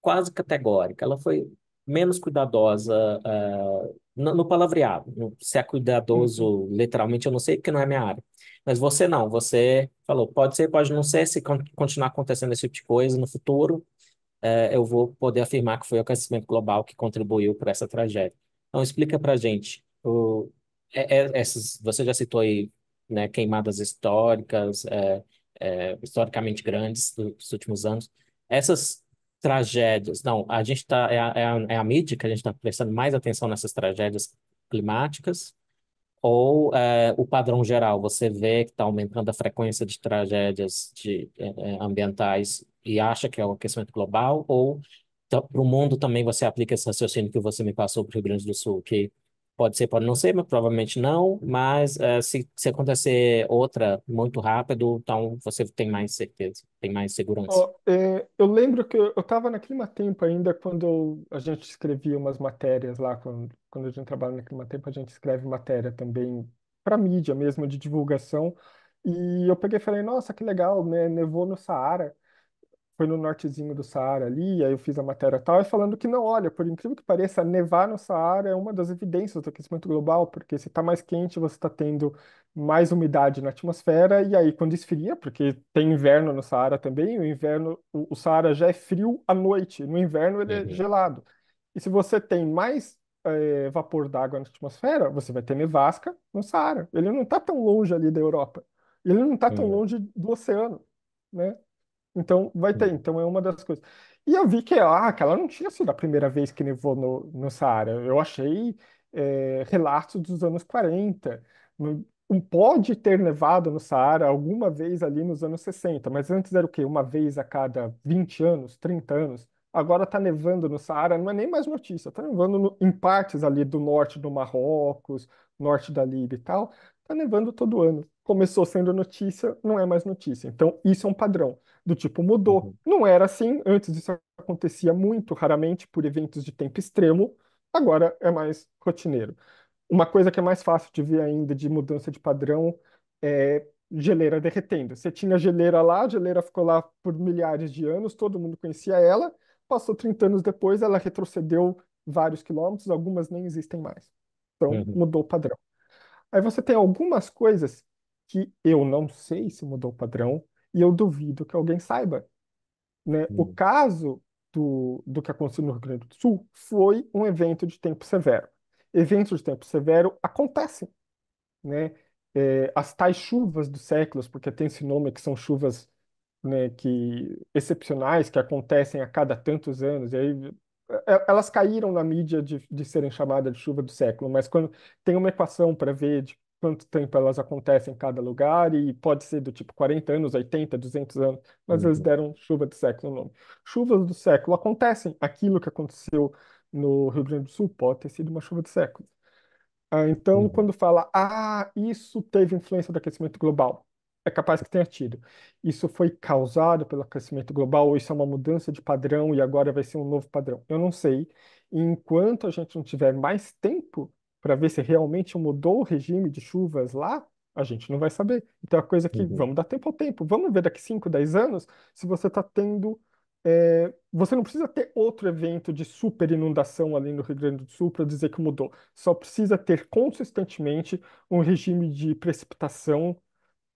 quase categórica, ela foi menos cuidadosa uh, no, no palavreado. Se é cuidadoso, uhum. literalmente, eu não sei, porque não é minha área. Mas você não, você falou, pode ser, pode não ser, se continuar acontecendo esse tipo de coisa no futuro, uh, eu vou poder afirmar que foi o aquecimento global que contribuiu para essa tragédia. Então, explica para gente, o, é, é, essas, você já citou aí né, queimadas históricas, é, é, historicamente grandes nos últimos anos. Essas tragédias, não, a gente está, é, é, é, a mídia que a gente está prestando mais atenção nessas tragédias climáticas, ou é, o padrão geral, você vê que está aumentando a frequência de tragédias de, é, ambientais e acha que é o aquecimento global, ou para o então, mundo também você aplica esse raciocínio que você me passou para o Rio Grande do Sul, que Pode ser, pode não ser, mas provavelmente não. Mas uh, se, se acontecer outra muito rápido, então você tem mais certeza, tem mais segurança. é, eu lembro que eu estava na Climatempo ainda quando a gente escrevia umas matérias lá, quando, quando a gente trabalha na Climatempo, a gente escreve matéria também para mídia mesmo, de divulgação. E eu peguei e falei, nossa, que legal, né? Nevou no Saara foi no nortezinho do Saara ali, aí eu fiz a matéria tal, e falando que não, olha, por incrível que pareça, nevar no Saara é uma das evidências do aquecimento global, porque se está mais quente, você está tendo mais umidade na atmosfera, e aí quando esfria, porque tem inverno no Saara também, o inverno, o, o Saara já é frio à noite, no inverno ele é uhum. é gelado. E se você tem mais é, vapor d'água na atmosfera, você vai ter nevasca no Saara. Ele não está tão longe ali da Europa. Ele não está tão uhum. longe do oceano, né? Então, vai ter. Uhum. Então, é uma das coisas. E eu vi que, ah, que ela não tinha sido a primeira vez que nevou no, no Saara. Eu achei é, relatos dos anos 40. Um, pode ter nevado no Saara alguma vez ali nos anos 60, mas antes era o quê? Uma vez a cada 20 anos, 30 anos. Agora está nevando no Saara, não é nem mais notícia, está nevando no, em partes ali do norte do Marrocos, norte da Líbia e tal, está nevando todo ano começou sendo notícia, não é mais notícia. Então, isso é um padrão. Do tipo, mudou. Uhum. Não era assim, antes isso acontecia muito raramente por eventos de tempo extremo, agora é mais rotineiro. Uma coisa que é mais fácil de ver ainda de mudança de padrão é geleira derretendo. Você tinha geleira lá, a geleira ficou lá por milhares de anos, todo mundo conhecia ela, passou 30 anos depois, ela retrocedeu vários quilômetros, algumas nem existem mais. Então, uhum. mudou o padrão. Aí você tem algumas coisas que eu não sei se mudou o padrão e eu duvido que alguém saiba. Né? O hum. caso do, do que aconteceu no Rio Grande do Sul foi um evento de tempo severo. Eventos de tempo severo acontecem. Né? É, as tais chuvas dos séculos, porque tem esse nome que são chuvas né, que excepcionais que acontecem a cada tantos anos, e aí é, elas caíram na mídia de, de serem chamadas de chuva do século, mas quando tem uma equação para ver de quanto tempo elas acontecem em cada lugar, e pode ser do tipo 40 anos, 80, 200 anos, mas eles uhum. deram chuva do século no nome. Chuvas do século acontecem, aquilo que aconteceu no Rio Grande do Sul pode ter sido uma chuva do século. Ah, então, uhum. quando fala, ah, isso teve influência do aquecimento global, é capaz que tenha tido. Isso foi causado pelo aquecimento global, ou isso é uma mudança de padrão e agora vai ser um novo padrão? Eu não sei. E enquanto a gente não tiver mais tempo para ver se realmente mudou o regime de chuvas lá, a gente não vai saber. Então é coisa que uhum. vamos dar tempo ao tempo. Vamos ver daqui 5, 10 anos se você está tendo. É, você não precisa ter outro evento de super inundação ali no Rio Grande do Sul para dizer que mudou. Só precisa ter consistentemente um regime de precipitação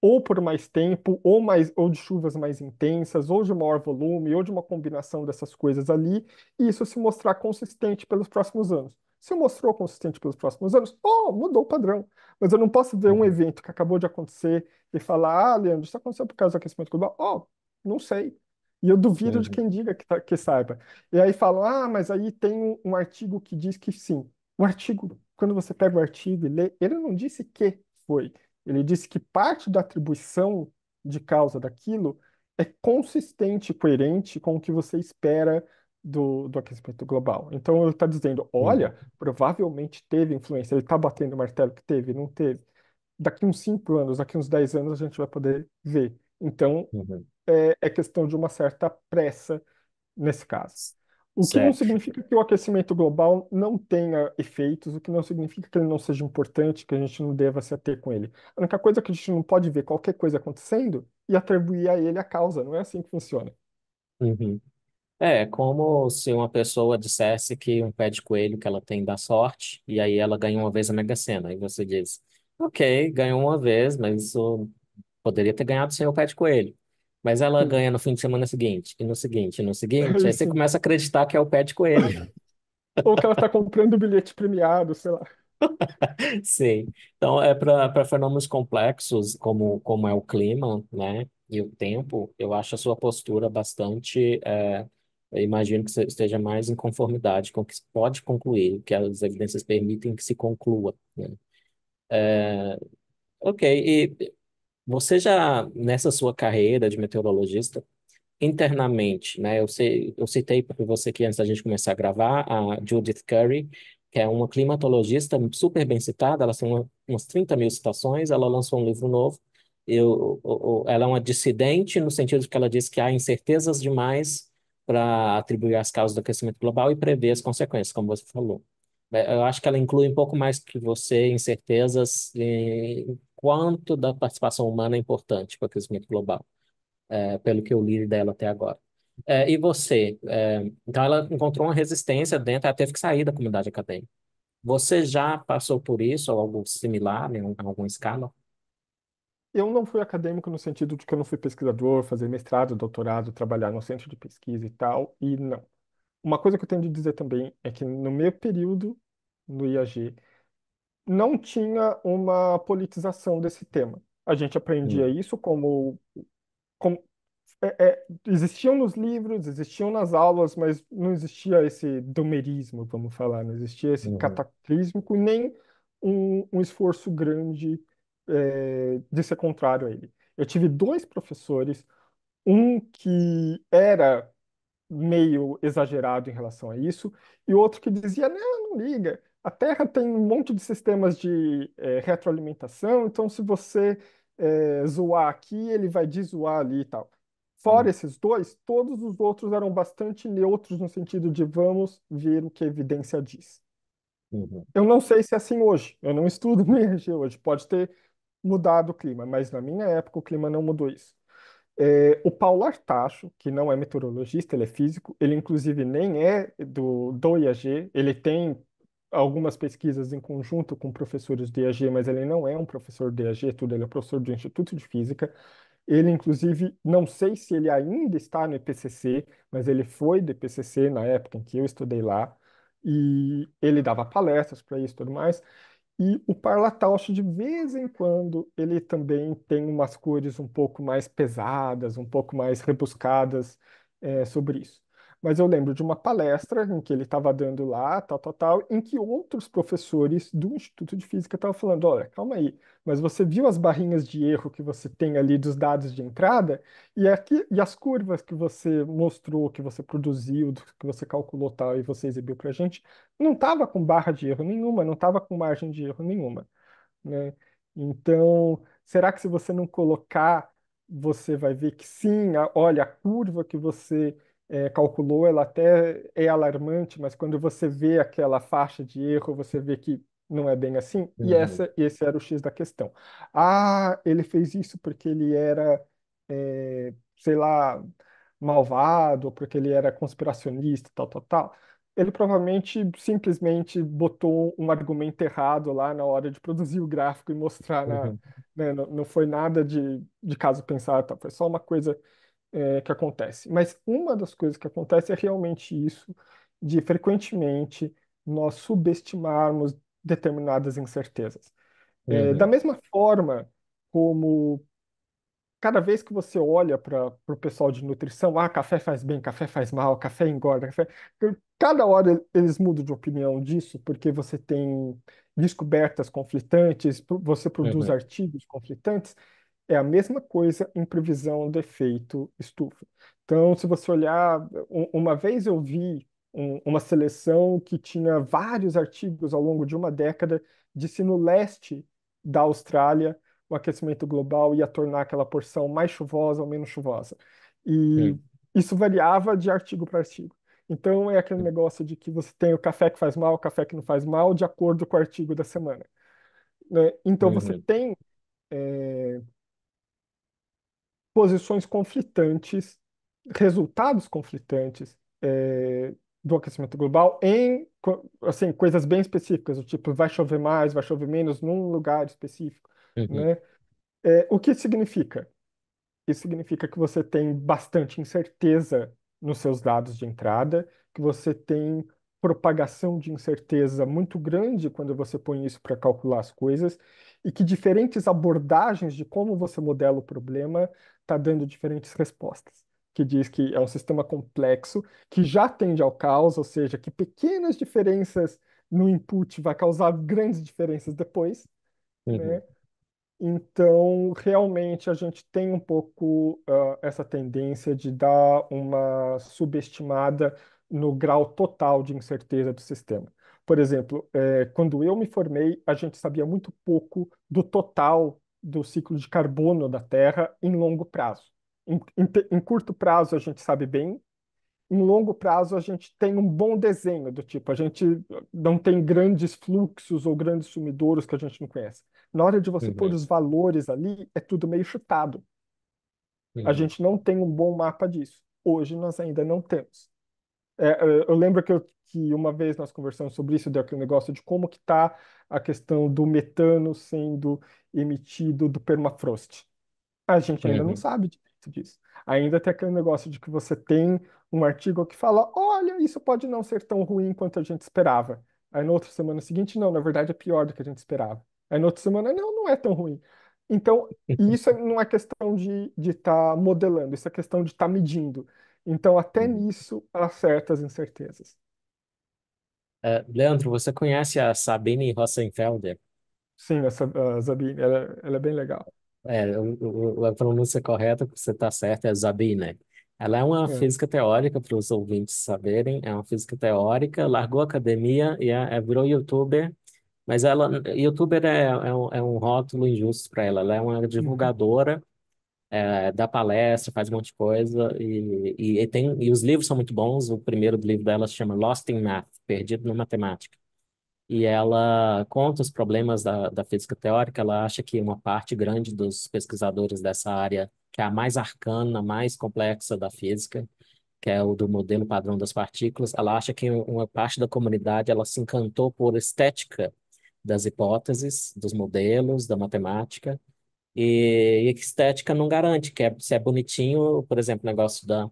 ou por mais tempo, ou mais ou de chuvas mais intensas, ou de maior volume, ou de uma combinação dessas coisas ali, e isso se mostrar consistente pelos próximos anos. Se mostrou consistente pelos próximos anos, oh, mudou o padrão. Mas eu não posso ver um uhum. evento que acabou de acontecer e falar, ah, Leandro, isso aconteceu por causa do aquecimento global. Oh, não sei. E eu duvido de uhum. quem diga que, tá, que saiba. E aí falam, ah, mas aí tem um, artigo que diz que sim. O artigo, quando você pega o artigo e lê, ele não disse que foi. Ele disse que parte da atribuição de causa daquilo é consistente, coerente com o que você espera do, do aquecimento global. Então ele está dizendo, hum. olha, provavelmente teve influência, ele está batendo o martelo que teve, não teve. Daqui uns 5 anos, daqui uns 10 anos a gente vai poder ver. Então uhum. é, é, questão de uma certa pressa nesse caso. O certo. que não significa que o aquecimento global não tenha efeitos, o que não significa que ele não seja importante, que a gente não deva se ater com ele. A única coisa é que a gente não pode ver qualquer coisa acontecendo e atribuir a ele a causa, não é assim que funciona. Uhum. É como se uma pessoa dissesse que um pé de coelho que ela tem dá sorte, e aí ela ganhou uma vez a Mega Sena. Aí você diz, ok, ganhou uma vez, mas isso poderia ter ganhado sem o pé de coelho. Mas ela hum. ganha no fim de semana seguinte, e no seguinte, e no seguinte, aí você começa a acreditar que é o pé de coelho. Ou que ela está comprando bilhete premiado, sei lá. Sim. Então, é para fenômenos complexos, como, como é o clima, né? E o tempo, eu acho a sua postura bastante eh, imagino que esteja mais em conformidade com o que se pode concluir, que as evidências permitem que se conclua. Né? É, ok, e você já, nessa sua carreira de meteorologista, internamente, né? Eu, sei, eu citei para você aqui antes da gente começar a gravar, a Judith Curry, que é uma climatologista super bem citada, ela tem umas 30 mil citações, ela lançou um livro novo. Eu, eu, ela é uma dissidente no sentido de que ela diz que há incertezas demais para atribuir as causas do aquecimento global e prever as consequências, como você falou. É, eu acho que ela inclui um pouco mais que você incertezas em quanto da participação humana é importante para o aquecimento global, é, pelo que eu li dela até agora. É, e você? É, então, ela encontrou uma resistência dentro, ela teve que sair da comunidade acadêmica. Você já passou por isso, ou algo similar, em alguma escala? Eu não fui acadêmico no sentido de que eu não fui pesquisador, fazer mestrado, doutorado, trabalhar no centro de pesquisa e tal, e não. Uma coisa que eu tenho de dizer também é que no meu período no IAG não tinha uma politização desse tema. A gente aprendia isso como, como é, é, existiam nos livros, existiam nas aulas, mas não existia esse domerismo, vamos falar, não existia esse uhum. cataclísmico, nem um, um esforço grande é, de ser contrário a ele. Eu tive dois professores, um que era meio exagerado em relação a isso, e outro que dizia: não, não liga. A Terra tem um monte de sistemas de é, retroalimentação, então se você é, zoar aqui, ele vai desoar ali e tal. Fora uhum. esses dois, todos os outros eram bastante neutros no sentido de vamos ver o que a evidência diz. Uhum. Eu não sei se é assim hoje, eu não estudo no IRG hoje. Pode ter mudado o clima, mas na minha época o clima não mudou isso. É, o Paulo Artacho, que não é meteorologista, ele é físico, ele inclusive nem é do, do IAG, ele tem algumas pesquisas em conjunto com professores do IAG, mas ele não é um professor do IAG, tudo, ele é professor do Instituto de Física. Ele, inclusive, não sei se ele ainda está no IPCC, mas ele foi do IPCC na época em que eu estudei lá, e ele dava palestras para isso e tudo mais. E o Parlatalço, de vez em quando, ele também tem umas cores um pouco mais pesadas, um pouco mais rebuscadas, é, sobre isso. Mas eu lembro de uma palestra em que ele estava dando lá, tal, tal, tal, em que outros professores do Instituto de Física estavam falando: olha, calma aí, mas você viu as barrinhas de erro que você tem ali dos dados de entrada? E, aqui, e as curvas que você mostrou, que você produziu, que você calculou tal e você exibiu para a gente, não estava com barra de erro nenhuma, não estava com margem de erro nenhuma. Né? Então, será que se você não colocar, você vai ver que sim, a, olha, a curva que você é, calculou, ela até é alarmante, mas quando você vê aquela faixa de erro, você vê que não é bem assim, uhum. e essa, esse era o X da questão. Ah, ele fez isso porque ele era, é, sei lá, malvado, porque ele era conspiracionista, tal, tal, tal. Ele provavelmente simplesmente botou um argumento errado lá na hora de produzir o gráfico e mostrar. Na, uhum. né, não, não foi nada de, de caso pensado, tá? foi só uma coisa é, que acontece. Mas uma das coisas que acontece é realmente isso, de frequentemente nós subestimarmos determinadas incertezas. É, uhum. É, da mesma forma como cada vez que você olha para o pessoal de nutrição, ah, café faz bem, café faz mal, café engorda, café... cada hora eles mudam de opinião disso, porque você tem descobertas conflitantes, você produz uhum. artigos conflitantes, é a mesma coisa em previsão do efeito estufa. Então, se você olhar, uma vez eu vi um- uma seleção que tinha vários artigos ao longo de uma década de se no leste da Austrália o aquecimento global ia tornar aquela porção mais chuvosa ou menos chuvosa. E isso variava de artigo para artigo. Então, é aquele negócio de que você tem o café que faz mal, o café que não faz mal, de acordo com o artigo da semana né? Então você uhum. tem eh, posições conflitantes, resultados conflitantes é, do aquecimento global em assim, coisas bem específicas, do tipo vai chover mais, vai chover menos num lugar específico, uhum. né? É, o que significa? Isso significa que você tem bastante incerteza nos seus dados de entrada, que você tem propagação de incerteza muito grande quando você põe isso para calcular as coisas, e que diferentes abordagens de como você modela o problema está dando diferentes respostas. Que diz que é um sistema complexo, que já tende ao caos, ou seja, que pequenas diferenças no input vai causar grandes diferenças depois. Né? Uhum. Né? Então, realmente, a gente tem um pouco uh, essa tendência de dar uma subestimada no grau total de incerteza do sistema. Por exemplo, é, quando eu me formei, a gente sabia muito pouco do total do ciclo de carbono da Terra em longo prazo. Em, em, em curto prazo, a gente sabe bem. Em longo prazo, a gente tem um bom desenho do tipo, a gente não tem grandes fluxos ou grandes sumidouros que a gente não conhece. Na hora de você pôr uhum. os valores ali, é tudo meio chutado. A uhum. gente não tem um bom mapa disso. Hoje nós ainda não temos. É, é, eu lembro que, eu, que, uma vez nós conversamos sobre isso, daquele negócio de como que está a questão do metano sendo emitido do permafrost. A gente ainda não uhum. sabe disso. Ainda tem aquele negócio de que você tem um artigo que fala, olha, isso pode não ser tão ruim quanto a gente esperava. Aí na outra semana seguinte, não, na verdade é pior do que a gente esperava. Aí na outra semana, não, não é tão ruim. Então, isso não é questão de estar de tá modelando, isso é questão de estar tá medindo. Então, até uhum. nisso, há certas incertezas. Eh, Leandro, você conhece a Sabine Rossenfelder? Sim, essa a Sabine, ela, ela é bem legal. É, a pronúncia correta, você está certo, é Sabine. Ela é uma É. física teórica, para os ouvintes saberem, é uma física teórica, largou a academia e é, é, virou youtuber, mas ela, youtuber é, é um, é um rótulo injusto para ela, ela é uma Uhum. divulgadora é, dá palestra, faz um monte de coisa. E, e, e, tem, e os livros são muito bons. O primeiro livro dela se chama Lost in Math Perdido na Matemática. E ela conta os problemas da, da física teórica. Ela acha que uma parte grande dos pesquisadores dessa área, que é a mais arcana, mais complexa da física, que é o do modelo padrão das partículas, ela acha que uma parte da comunidade ela se encantou por estética das hipóteses, dos modelos, da matemática, e, estética não garante, que é, se é bonitinho, por exemplo, o negócio da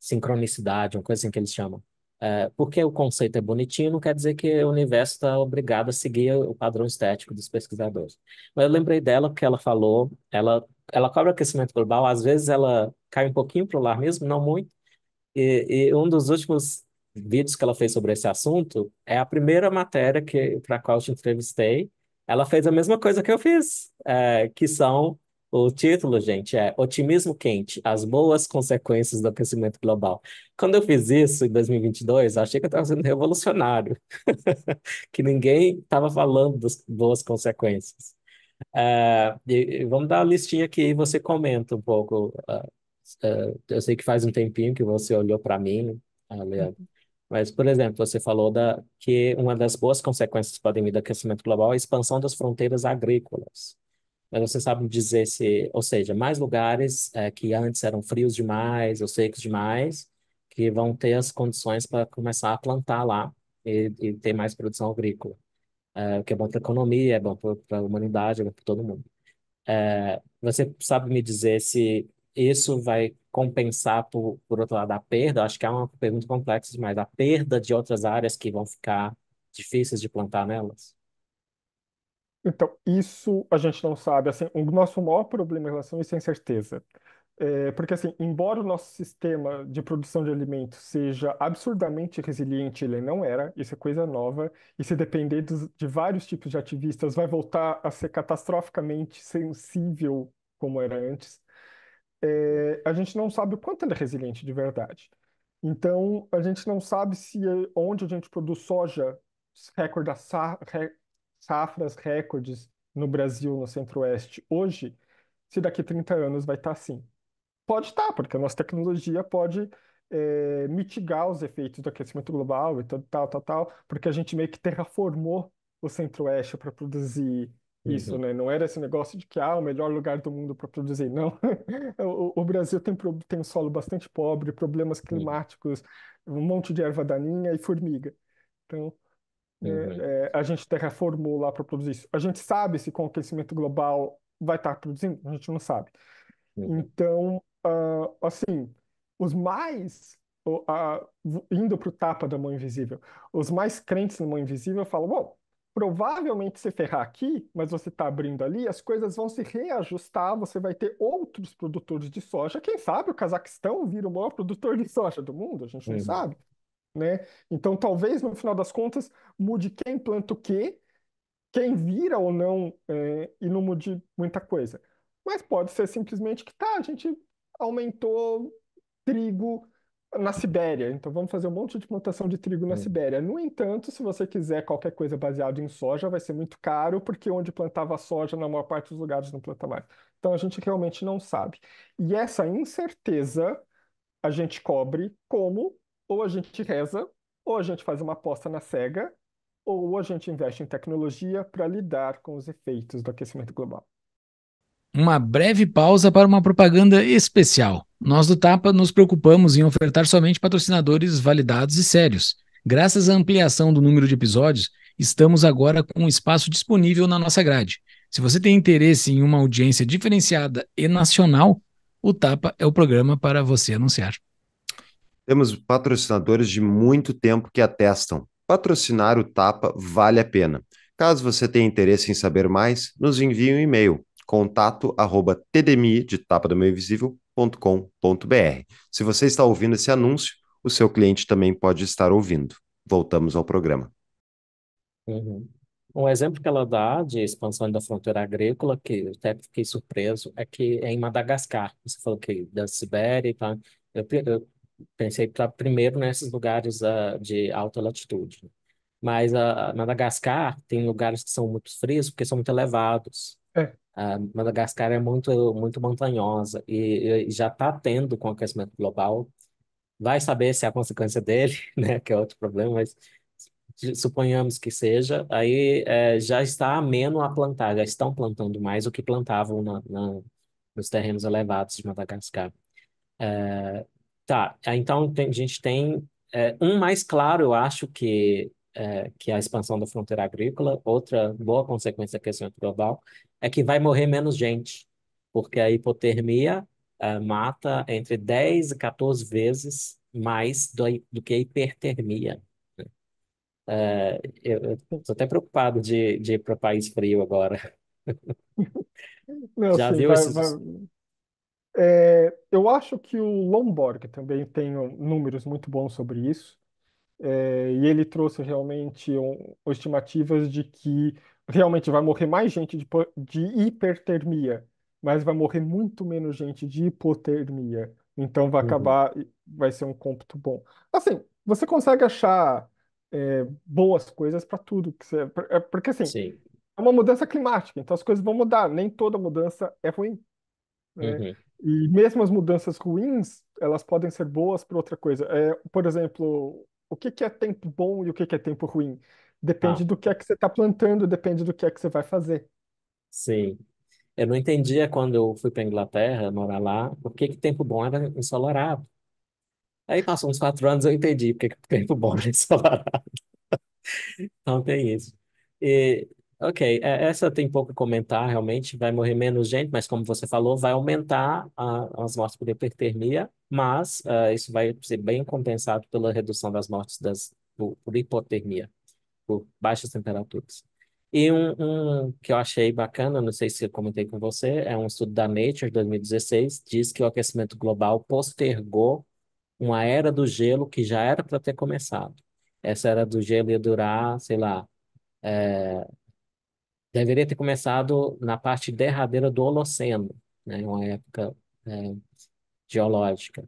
sincronicidade, uma coisa assim que eles chamam. É, porque o conceito é bonitinho, não quer dizer que o universo está obrigado a seguir o padrão estético dos pesquisadores. Mas eu lembrei dela, porque ela falou, ela, ela cobra aquecimento global, às vezes ela cai um pouquinho para o lar mesmo, não muito. E, e um dos últimos vídeos que ela fez sobre esse assunto é a primeira matéria que para a qual eu te entrevistei, ela fez a mesma coisa que eu fiz, é, que são o título, gente, é Otimismo Quente, as boas consequências do aquecimento global. Quando eu fiz isso em 2022, achei que eu estava sendo revolucionário, que ninguém estava falando das boas consequências. É, e, e vamos dar a listinha aqui e você comenta um pouco. Uh, uh, eu sei que faz um tempinho que você olhou para mim, né, Leandro. Mas, por exemplo, você falou da, que uma das boas consequências que pandemia vir do aquecimento global é a expansão das fronteiras agrícolas. Mas você sabe dizer se, ou seja, mais lugares é, que antes eram frios demais ou secos demais, que vão ter as condições para começar a plantar lá e, e ter mais produção agrícola. É, o que é bom para a economia, é bom para a humanidade, é bom para todo mundo. É, você sabe me dizer se isso vai compensar, por, por outro lado, a perda? Acho que é uma pergunta complexa demais. A perda de outras áreas que vão ficar difíceis de plantar nelas? Então, isso a gente não sabe. Assim, o nosso maior problema em relação a isso é incerteza. É, porque, assim, embora o nosso sistema de produção de alimentos seja absurdamente resiliente, ele não era, isso é coisa nova, e se depender dos, de vários tipos de ativistas, vai voltar a ser catastroficamente sensível como era antes é, a gente não sabe o quanto ele é resiliente de verdade. Então, a gente não sabe se eh, onde a gente produz soja, recorda sa, re, safras recordes no Brasil, no Centro-Oeste, hoje, se daqui 30 anos vai estar assim. Pode estar, porque a nossa tecnologia pode é, mitigar os efeitos do aquecimento global e tal, tal, tal, porque a gente meio que terraformou o Centro-Oeste para produzir isso, uhum. né? Não era esse negócio de que ah, o melhor lugar do mundo para produzir, não. O, o Brasil tem, tem um solo bastante pobre, problemas uhum. climáticos, um monte de erva daninha e formiga. Então, é, uhum. é, a gente terraformou lá para produzir isso. A gente sabe se com o aquecimento global vai estar tá produzindo? A gente não sabe. Então, ah, assim, os mais indo para o tapa da mão invisível, os mais crentes na mão invisível falam, bom provavelmente se ferrar aqui, mas você está abrindo ali, as coisas vão se reajustar, você vai ter outros produtores de soja. Quem sabe o Cazaquistão vira o maior produtor de soja do mundo, a gente não sabe. Né? Então, talvez no final das contas mude quem planta o quê, quem vira ou não, é, e não mude muita coisa. Mas pode ser simplesmente que tá, a gente aumentou trigo na Sibéria. Então vamos fazer um monte de plantação de trigo na Sibéria. No entanto, se você quiser qualquer coisa baseada em soja, vai ser muito caro, porque onde plantava soja, na maior parte dos lugares não planta mais. Então a gente realmente não sabe. E essa incerteza a gente cobre como ou a gente reza, ou a gente faz uma aposta na cega, ou a gente investe em tecnologia para lidar com os efeitos do aquecimento global uma breve pausa para uma propaganda especial. Nós do Tapa nos preocupamos em ofertar somente patrocinadores validados e sérios. Graças à ampliação do número de episódios, estamos agora com espaço disponível na nossa grade. Se você tem interesse em uma audiência diferenciada e nacional, o Tapa é o programa para você anunciar. Temos patrocinadores de muito tempo que atestam. Patrocinar o Tapa vale a pena. Caso você tenha interesse em saber mais, nos envie um e-mail contato arroba tdmi, de tapa do meio br Se você está ouvindo esse anúncio, o seu cliente também pode estar ouvindo. Voltamos ao programa. Uhum. Um exemplo que ela dá de expansão da fronteira agrícola, que eu até fiquei surpreso, é que é em Madagascar. Você falou que da Sibéria e tá? eu, eu, pensei pra, primeiro nesses lugares uh, de alta latitude. Mas uh, Madagascar tem lugares que são muito frios porque são muito elevados. É. A ah, Madagascar é muito, muito montanhosa e, e já está tendo com o aquecimento global. Vai saber se é a consequência dele, né, que é outro problema, mas suponhamos que seja, aí é, já está ameno a plantar, já estão plantando mais do que plantavam na, na, nos terrenos elevados de Madagascar. É, tá, então tem, a gente tem é, um mais claro, eu acho, que, é, que é a expansão da fronteira agrícola, outra boa consequência do aquecimento global, é que vai morrer menos gente, porque a hipotermia uh, mata entre 10 e 14 vezes mais do, do que a hipertermia. Uh, eu estou até preocupado de, de ir para o país frio agora. Não, Já sim, viu vai, esses... vai... É, eu acho que o Lomborg também tem números muito bons sobre isso. É, e ele trouxe realmente um, estimativas de que realmente vai morrer mais gente de, de hipertermia, mas vai morrer muito menos gente de hipotermia. Então vai Uhum. acabar, vai ser um cômputo bom. Assim, você consegue achar é, boas coisas para tudo que você, é porque assim, Sim. é uma mudança climática, então as coisas vão mudar. Nem toda mudança é ruim, né? Uhum. E mesmo as mudanças ruins, elas podem ser boas para outra coisa. É, por exemplo, o que que é tempo bom e o que que é tempo ruim? Depende tá. do que é que você está plantando, depende do que é que você vai fazer. sim. Eu não entendia quando eu fui para Inglaterra morar lá, por que que tempo bom era ensolarado. Aí passou uns quatro anos eu entendi porque que tempo bom era ensolarado. Então tem isso. E, ok, é, essa tem pouco a comentar, realmente vai morrer menos gente, mas como você falou, vai aumentar a- as mortes por hipertermia, mas ah, isso vai ser bem compensado pela redução das mortes das, por, por hipotermia por baixas temperaturas. E um, um, que eu achei bacana, não sei se eu comentei com você, é um estudo da Nature, 2016, diz que o aquecimento global postergou uma era do gelo que já era para ter começado. Essa era do gelo ia durar, sei lá, é, deveria ter começado na parte derradeira do Holoceno, né, uma época é, geológica,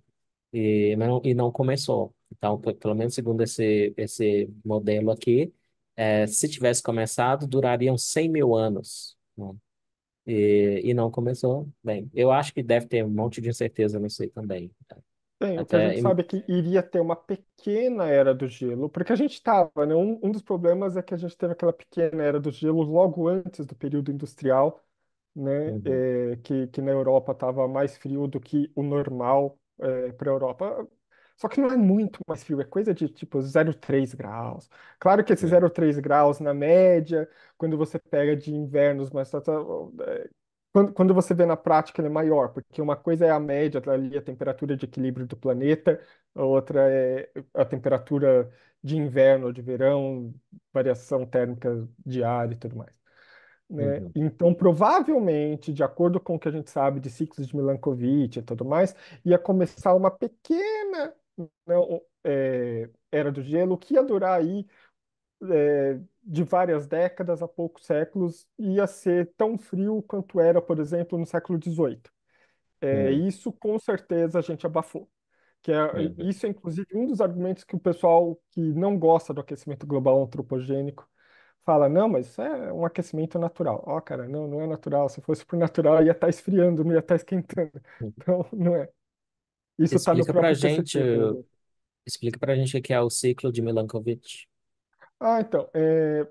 e não, e não começou. Então, pelo menos segundo esse, esse modelo aqui, é, se tivesse começado, durariam 100 mil anos. Né? E, e não começou. Bem, eu acho que deve ter um monte de incerteza nisso aí também. bem né? o que a gente sabe é que iria ter uma pequena era do gelo, porque a gente estava, né? Um, um dos problemas é que a gente teve aquela pequena era do gelo logo antes do período industrial, né? Uhum. é, que, que na Europa estava mais frio do que o normal, é, para a Europa. Só que não é muito mais frio, é coisa de tipo 0,3 graus. Claro que esse 0,3 é. graus na média, quando você pega de invernos, mas é, quando, quando você vê na prática ele é maior, porque uma coisa é a média, tá ali a temperatura de equilíbrio do planeta, a outra é a temperatura de inverno ou de verão, variação térmica diária e tudo mais né? Uhum. Então, provavelmente, de acordo com o que a gente sabe de ciclos de Milankovitch e tudo mais, ia começar uma pequena né, é, Era do Gelo, que ia durar aí é, de várias décadas a poucos séculos, ia ser tão frio quanto era, por exemplo, no século XVIII. É, uhum. Isso com certeza a gente abafou. Que é, uhum. Isso é inclusive um dos argumentos que o pessoal que não gosta do aquecimento global antropogênico fala: não, mas isso é um aquecimento natural. Ó, oh, cara, não, não é natural. Se fosse por natural, ia estar tá esfriando, não ia estar tá esquentando. Uhum. Então, não é. Isso está no Explica pra a gente, TCC. Né? explica pra gente o que é o ciclo de Milankovitch. Ah, então, é,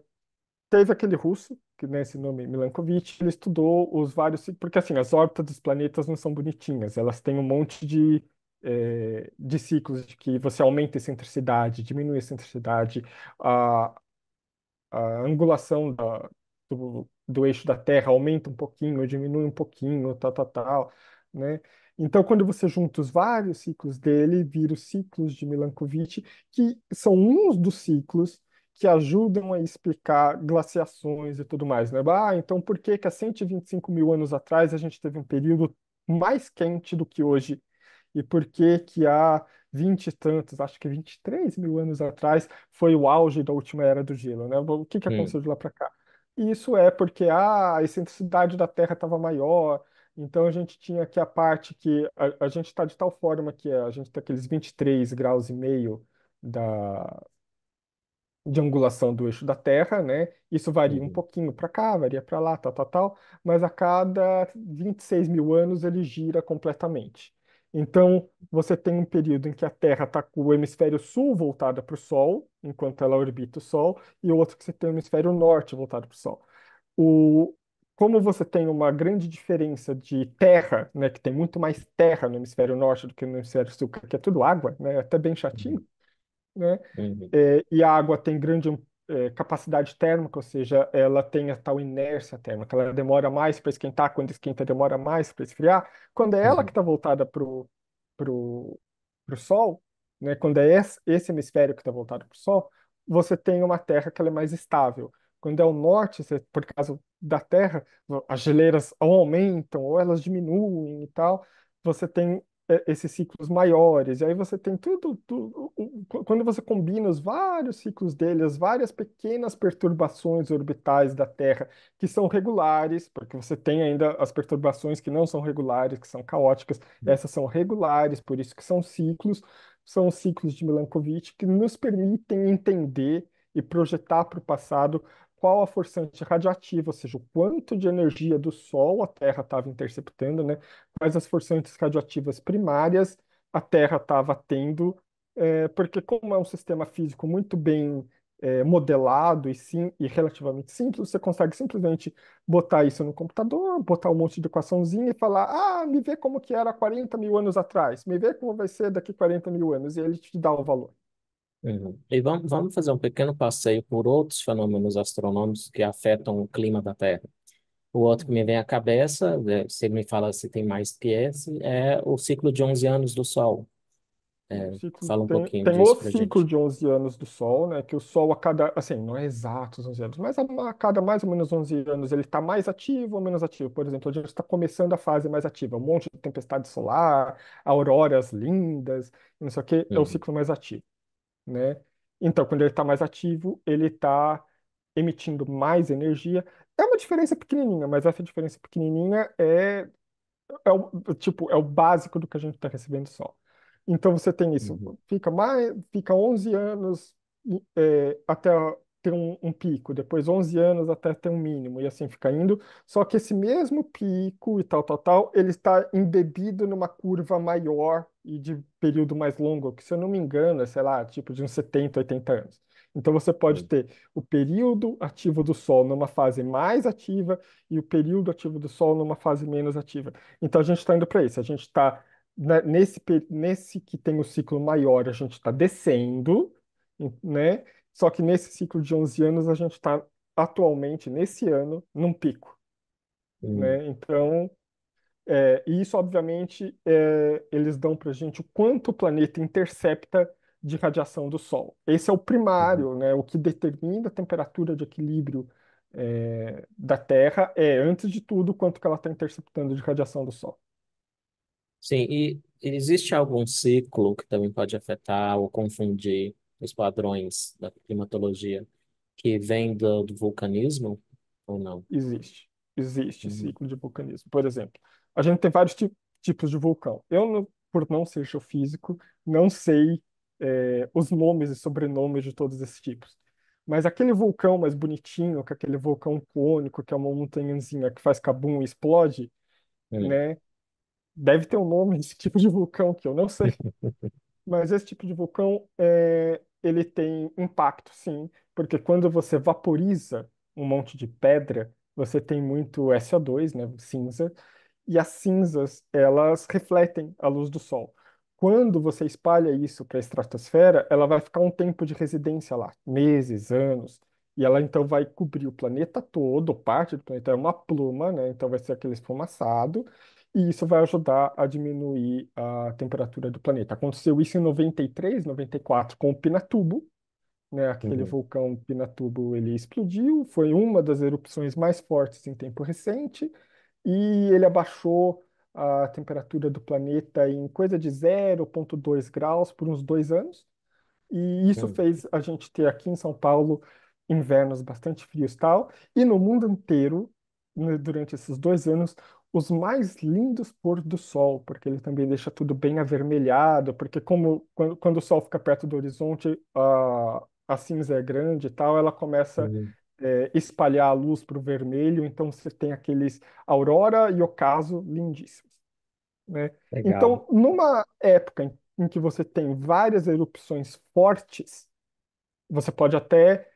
teve aquele russo, que nesse né, nome Milankovitch, ele estudou os vários, ciclos- porque assim, as órbitas dos planetas não são bonitinhas, elas têm um monte de, é, de ciclos de que você aumenta a excentricidade, diminui a excentricidade, a, a angulação da- do, do eixo da Terra aumenta um pouquinho, diminui um pouquinho, tal, tal, tal, né? Então, quando você junta os vários ciclos dele, vira os ciclos de Milankovitch, que são uns dos ciclos que ajudam a explicar glaciações e tudo mais, né? Ah, então por que que há 125 mil anos atrás a gente teve um período mais quente do que hoje? E por que que há 20 e tantos, acho que 23 mil anos atrás foi o auge da última era do gelo, né? O que que aconteceu de lá para cá? E isso é porque ah, a excentricidade da Terra estava maior, então a gente tinha aqui a parte que a, a gente está de tal forma que a gente tem aqueles 23 graus e meio da, de angulação do eixo da Terra, né? Isso varia um uhum. pouquinho para cá, varia para lá, tal, tal, tal, mas a cada 26 mil anos ele gira completamente. Então, você tem um período em que a Terra está com o hemisfério sul voltado para o Sol, enquanto ela orbita o Sol, e outro que você tem o hemisfério norte voltado para o Sol como você tem uma grande diferença de terra, né, que tem muito mais terra no hemisfério norte do que no hemisfério sul, que é tudo água, né, é até bem chatinho, uhum. né, Uhum. é, e a água tem grande é, capacidade térmica, ou seja, ela tem a tal inércia térmica, ela demora mais para esquentar, quando esquenta demora mais para esfriar, quando é ela uhum. que está voltada para o pro, pro Sol, né, quando é esse, esse hemisfério que está voltado para o Sol, você tem uma Terra que ela é mais estável. Quando é o norte, você, por causa da Terra, as geleiras aumentam ou elas diminuem e tal, você tem eh, esses ciclos maiores. E aí você tem tudo, tudo, quando você combina os vários ciclos dele, as várias pequenas perturbações orbitais da Terra, que são regulares, porque você tem ainda as perturbações que não são regulares, que são caóticas, hum. essas são regulares, por isso que são ciclos, são os ciclos de Milankovitch que nos permitem entender e projetar para o passado qual a forçante radioativa, ou seja, o quanto de energia do Sol a Terra estava interceptando, né? quais as forçantes radioativas primárias a Terra estava tendo, é, porque como é um sistema físico muito bem é, modelado e, sim, e relativamente simples, você consegue simplesmente botar isso no computador, botar um monte de equaçãozinha e falar, ah, me vê como que era 40 mil anos atrás, me vê como vai ser daqui 40 mil anos, e ele te dá o valor. Uhum. E vamos, vamos fazer um pequeno passeio por outros fenômenos astronômicos que afetam o clima da Terra. O outro que me vem à cabeça, você é, me fala se tem mais que esse, é o ciclo de 11 anos do Sol. É, Ciclo- fala um tem, pouquinho tem disso o pra ciclo gente. de 11 anos do Sol, né? Que o Sol a cada, assim, não é exato os 11 anos, mas a, a cada mais ou menos 11 anos ele está mais ativo ou menos ativo. Por exemplo, a gente está começando a fase mais ativa, um monte de tempestade solar, auroras lindas, não sei o quê, é o uhum. ciclo mais ativo né? Então, quando ele está mais ativo, ele está emitindo mais energia. É uma diferença pequenininha, mas essa diferença pequenininha é, é o, tipo, é o básico do que a gente está recebendo só. Então você tem isso, uhum. fica mais, fica 11 anos é, até ter um, um, pico, depois 11 anos até ter um mínimo, e assim fica indo. Só que esse mesmo pico e tal, tal, tal, ele está embebido numa curva maior e de período mais longo, que se eu não me engano é, sei lá, tipo de uns 70, 80 anos. Então você pode ter o período ativo do Sol numa fase mais ativa e o período ativo do Sol numa fase menos ativa. Então a gente está indo para isso, a gente está né, nesse, nesse que tem o ciclo maior, a gente está descendo, né? Só que nesse ciclo de 11 anos, a gente está atualmente, nesse ano, num pico. Uhum. Né? Então, é, isso, obviamente, é, eles dão para a gente o quanto o planeta intercepta de radiação do Sol. Esse é o primário, uhum. né? O que determina a temperatura de equilíbrio é, da Terra é, antes de tudo, quanto que ela está interceptando de radiação do Sol. Sim, e existe algum ciclo que também pode afetar ou confundir os padrões da climatologia que vêm do, do vulcanismo ou não? Existe. Existe uhum. ciclo de vulcanismo. Por exemplo, a gente tem vários ti tipos de vulcão. Eu, por não ser geofísico, não sei é, os nomes e sobrenomes de todos esses tipos. Mas aquele vulcão mais bonitinho, que é aquele vulcão cônico, que é uma montanhazinha que faz cabum e explode, uhum. né? Deve ter um nome esse tipo de vulcão que eu não sei. Mas esse tipo de vulcão é, ele tem impacto, sim, porque quando você vaporiza um monte de pedra, você tem muito SO2, né, cinza, e as cinzas, elas refletem a luz do sol. Quando você espalha isso para a estratosfera, ela vai ficar um tempo de residência lá, meses, anos, e ela então vai cobrir o planeta todo, parte do planeta, é uma pluma, né? Então vai ser aquele esfumaçado, e isso vai ajudar a diminuir a temperatura do planeta. Aconteceu isso em 93, 94, com o Pinatubo, né? Aquele uhum. vulcão Pinatubo, ele explodiu, foi uma das erupções mais fortes em tempo recente, e ele abaixou a temperatura do planeta em coisa de 0,2 graus por uns dois anos. E isso uhum. fez a gente ter aqui em São Paulo invernos bastante frios tal, e no mundo inteiro, né, durante esses dois anos, os mais lindos pôr do sol, porque ele também deixa tudo bem avermelhado, porque como quando, quando o sol fica perto do horizonte, a, a cinza é grande e tal, ela começa é, espalhar a luz para o vermelho, então você tem aqueles aurora e ocaso lindíssimos. Né? Então, numa época em, em que você tem várias erupções fortes, você pode até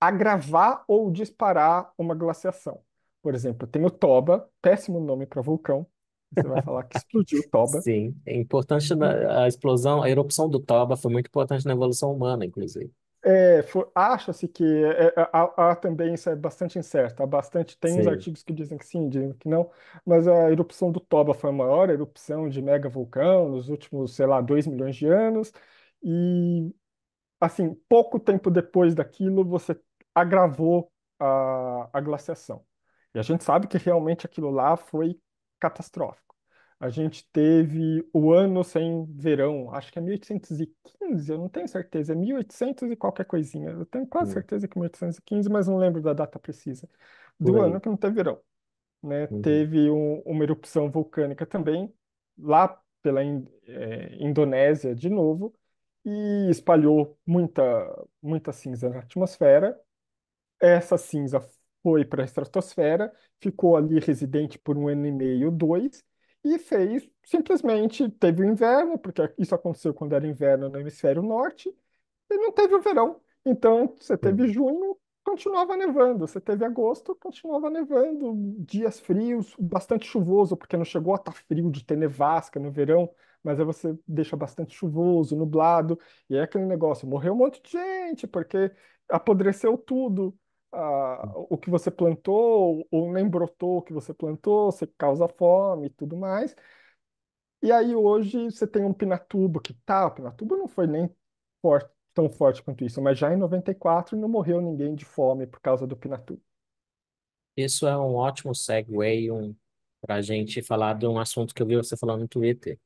agravar ou disparar uma glaciação. Por exemplo, tem o Toba, péssimo nome para vulcão. Você vai falar que explodiu o Toba. Sim, é importante na- a explosão, a erupção do Toba foi muito importante na evolução humana, inclusive. É, acha-se que é, é há, também isso é bastante incerto. Há bastante, tem uns artigos que dizem que sim, dizem que não, mas a erupção do Toba foi a maior erupção de mega vulcão nos últimos, sei lá, 2 milhões de anos. E assim, pouco tempo depois daquilo, você agravou a, a glaciação. E a gente sabe que realmente aquilo lá foi catastrófico. A gente teve o ano sem verão, acho que é 1815, eu não tenho certeza, é 1800 e qualquer coisinha. Eu tenho quase hum. certeza que é 1815, mas não lembro da data precisa. Do ano que não teve verão, né? Uhum. Teve um- uma erupção vulcânica também, lá pela In- eh, Indonésia de novo, e espalhou muita, muita cinza na atmosfera. Essa cinza foi para a estratosfera, ficou ali residente por um ano e meio, dois, e fez, simplesmente teve o inverno, porque isso aconteceu quando era inverno no hemisfério norte, e não teve o verão. Então, você teve uhum. junho, continuava nevando. Você teve agosto, continuava nevando. Dias frios, bastante chuvoso, porque não chegou a estar tá frio de ter nevasca no verão, mas aí você deixa bastante chuvoso, nublado, e é aquele negócio: morreu um monte de gente, porque apodreceu tudo ah, o que você plantou, ou nem brotou o que você plantou, você causa fome e tudo mais. E aí hoje você tem um Pinatubo que tá, o Pinatubo não foi nem forte, tão forte quanto isso, mas já em 94 não morreu ninguém de fome por causa do Pinatubo. Isso é um ótimo segue, um, para a gente falar de um assunto que eu vi você falando no Twitter,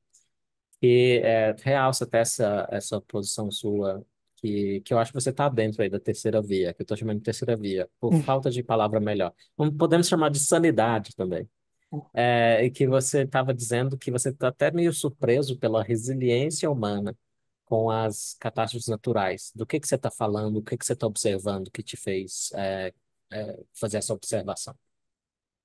que é, realça até essa, essa posição sua que, que eu acho que você está dentro aí da terceira via, que eu estou chamando de terceira via, por hum. falta de palavra melhor. Podemos chamar de sanidade também. Hum. É, e que você estava dizendo que você está até meio surpreso pela resiliência humana com as catástrofes naturais. Do que, que você está falando, o que, que você está observando que te fez é, é, fazer essa observação?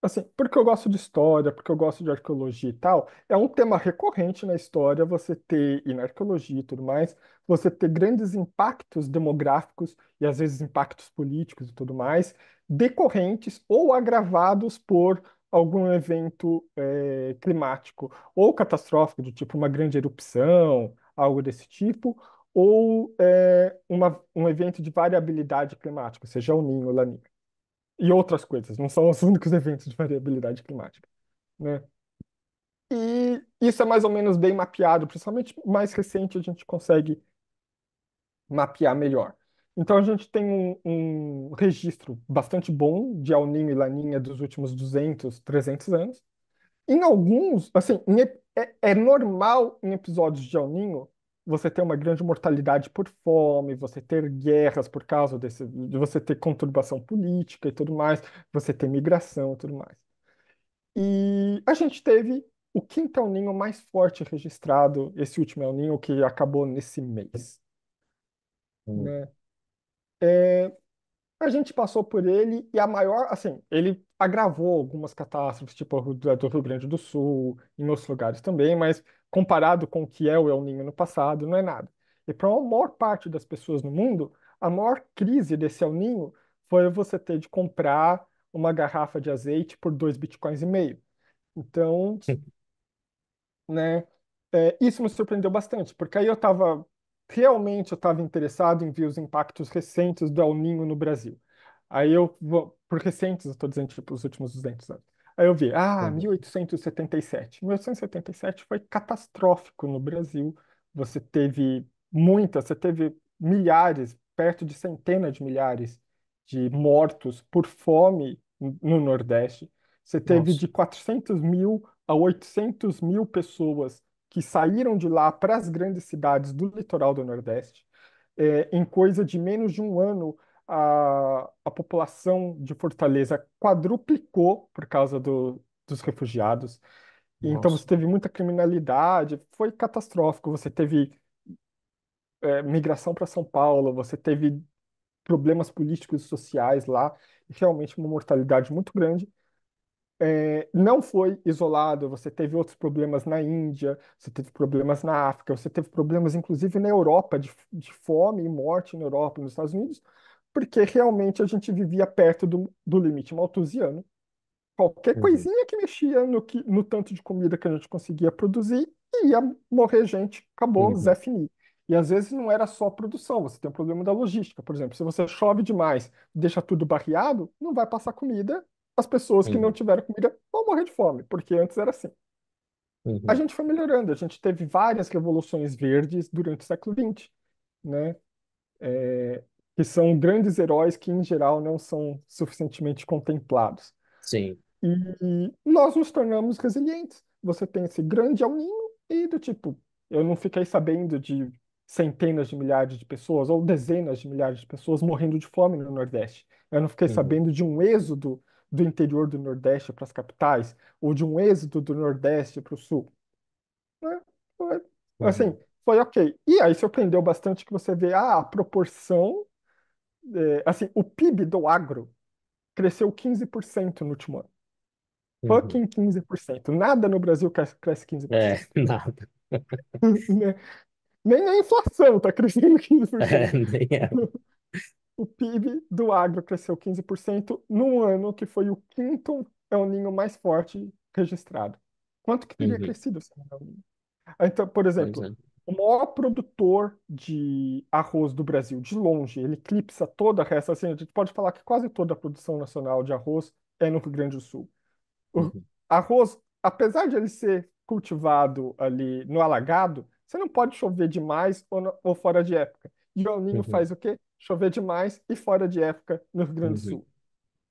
Assim, porque eu gosto de história, porque eu gosto de arqueologia e tal, é um tema recorrente na história você ter, e na arqueologia e tudo mais, você ter grandes impactos demográficos e às vezes impactos políticos e tudo mais, decorrentes ou agravados por algum evento eh, climático ou catastrófico, do tipo uma grande erupção, algo desse tipo, ou eh, uma, um evento de variabilidade climática, seja o Ninho, Laninha e outras coisas, não são os únicos eventos de variabilidade climática, né? E isso é mais ou menos bem mapeado, principalmente mais recente a gente consegue mapear melhor. Então a gente tem um, um registro bastante bom de El Niño e Laninha dos últimos 200, 300 anos. Em alguns, assim, em, é, é, normal em episódios de El Niño você ter uma grande mortalidade por fome, você ter guerras por causa desse, de você ter conturbação política e tudo mais, você ter migração e tudo mais. E a gente teve o quinto El Ninho mais forte registrado, esse último El Ninho que acabou nesse mês. Hum. Né? É, a gente passou por ele e a maior, assim, ele agravou algumas catástrofes, tipo a do Rio Grande do Sul, em outros lugares também, mas comparado com o que é o El Ninho no passado, não é nada. E para a maior parte das pessoas no mundo, a maior crise desse El Ninho foi você ter de comprar uma garrafa de azeite por dois bitcoins e meio. Então, né, é, isso me surpreendeu bastante, porque aí eu estava realmente eu estava interessado em ver os impactos recentes do El Ninho no Brasil. Aí eu por recentes, eu estou dizendo tipo os últimos 200 anos. Aí eu vi, ah, 1877. Tá 1877 foi catastrófico no Brasil. Você teve muitas, você teve milhares, perto de centenas de milhares de mortos por fome no Nordeste. Você teve Nossa. de 400 mil a 800 mil pessoas que saíram de lá para as grandes cidades do litoral do Nordeste. É, em coisa de menos de um ano, a, a população de Fortaleza quadruplicou por causa do, dos refugiados. Então, Nossa. Então você teve muita criminalidade, foi catastrófico. Você teve é, migração para São Paulo, você teve problemas políticos e sociais lá, realmente uma mortalidade muito grande. É, não foi isolado, você teve outros problemas na Índia, você teve problemas na África, você teve problemas inclusive na Europa, de, de fome e morte na Europa, nos Estados Unidos, porque realmente a gente vivia perto do, do limite maltusiano. Qualquer uhum. coisinha que mexia no, que, no tanto de comida que a gente conseguia produzir, ia morrer gente, acabou, uhum. Zé Fini. E às vezes não era só produção, você tem um problema da logística. Por exemplo, se você chove demais, deixa tudo barreado, não vai passar comida, as pessoas uhum. que não uhum. tiveram comida vão morrer de fome, porque antes era assim. Uhum. A gente foi melhorando, a gente teve várias revoluções verdes durante o século XX, né? É, que são grandes heróis que, em geral, não são suficientemente contemplados. Sim. E nós nos tornamos resilientes. Você tem esse grande alinho e do tipo, eu não fiquei sabendo de centenas de milhares de pessoas ou dezenas de milhares de pessoas morrendo de fome no Nordeste. Eu não fiquei sabendo de um êxodo do interior do Nordeste para as capitais ou de um êxodo do Nordeste para o Sul. Né? Uhum. Assim, foi ok. E aí surpreendeu bastante que você vê ah, a proporção é, assim, o PIB do agro cresceu 15% no último ano. Uhum. Fucking 15%. Nada no Brasil cresce 15%. É, nada. Né? nem a inflação está crescendo 15%. É, nem é. O PIB do agro cresceu 15% num ano que foi o quinto é o Ninho mais forte registrado. Quanto que teria uhum. crescido Ninho? Então, por exemplo, é o maior produtor de arroz do Brasil, de longe. Ele eclipsa toda a resta. Assim, a gente pode falar que quase toda a produção nacional de arroz é no Rio Grande do Sul. O uhum. arroz, apesar de ele ser cultivado ali no alagado, você não pode chover demais ou, no, ou fora de época. E o El Ninho uhum. faz o quê? Chover demais e fora de época no Rio Grande do uhum. Sul.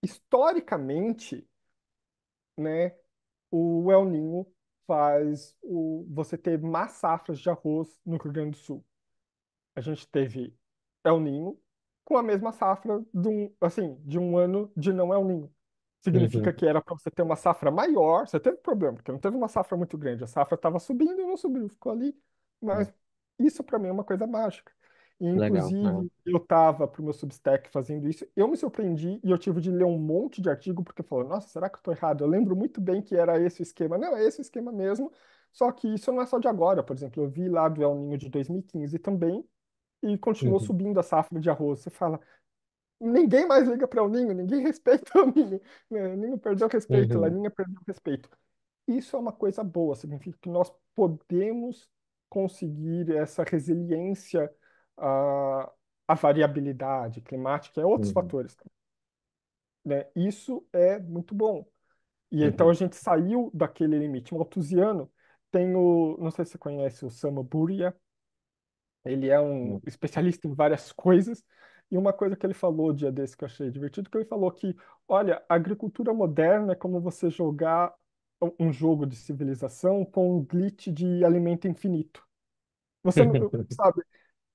Historicamente, né, o El Ninho faz o, você ter más safras de arroz no Rio Grande do Sul. A gente teve El Ninho com a mesma safra de um, assim, de um ano de não El Ninho. Significa uhum. que era para você ter uma safra maior, você teve problema, porque não teve uma safra muito grande, a safra estava subindo e não subiu, ficou ali. Mas uhum. isso para mim é uma coisa mágica. Legal, né? inclusive, né? eu estava para o meu Substack fazendo isso. Eu me surpreendi e eu tive de ler um monte de artigo, porque falou, nossa, será que eu estou errado? Eu lembro muito bem que era esse o esquema. Não, é esse o esquema mesmo. Só que isso não é só de agora. Por exemplo, eu vi lá do El Ninho de 2015 também e continuou uhum. subindo a safra de arroz. Você fala, ninguém mais liga para o Ninho, ninguém respeita o Ninho. Né? O Ninho perdeu o respeito, uhum. a Laninha perdeu o respeito. Isso é uma coisa boa, significa que nós podemos conseguir essa resiliência a, ah, a variabilidade climática e é outros uhum. fatores. Né? Isso é muito bom. E uhum. então a gente saiu daquele limite malthusiano. Tem o, não sei se você conhece o Sam Buria, ele é um especialista em várias coisas. E uma coisa que ele falou dia desse que eu achei divertido, que ele falou que, olha, a agricultura moderna é como você jogar um jogo de civilização com um glitch de alimento infinito. Você não sabe,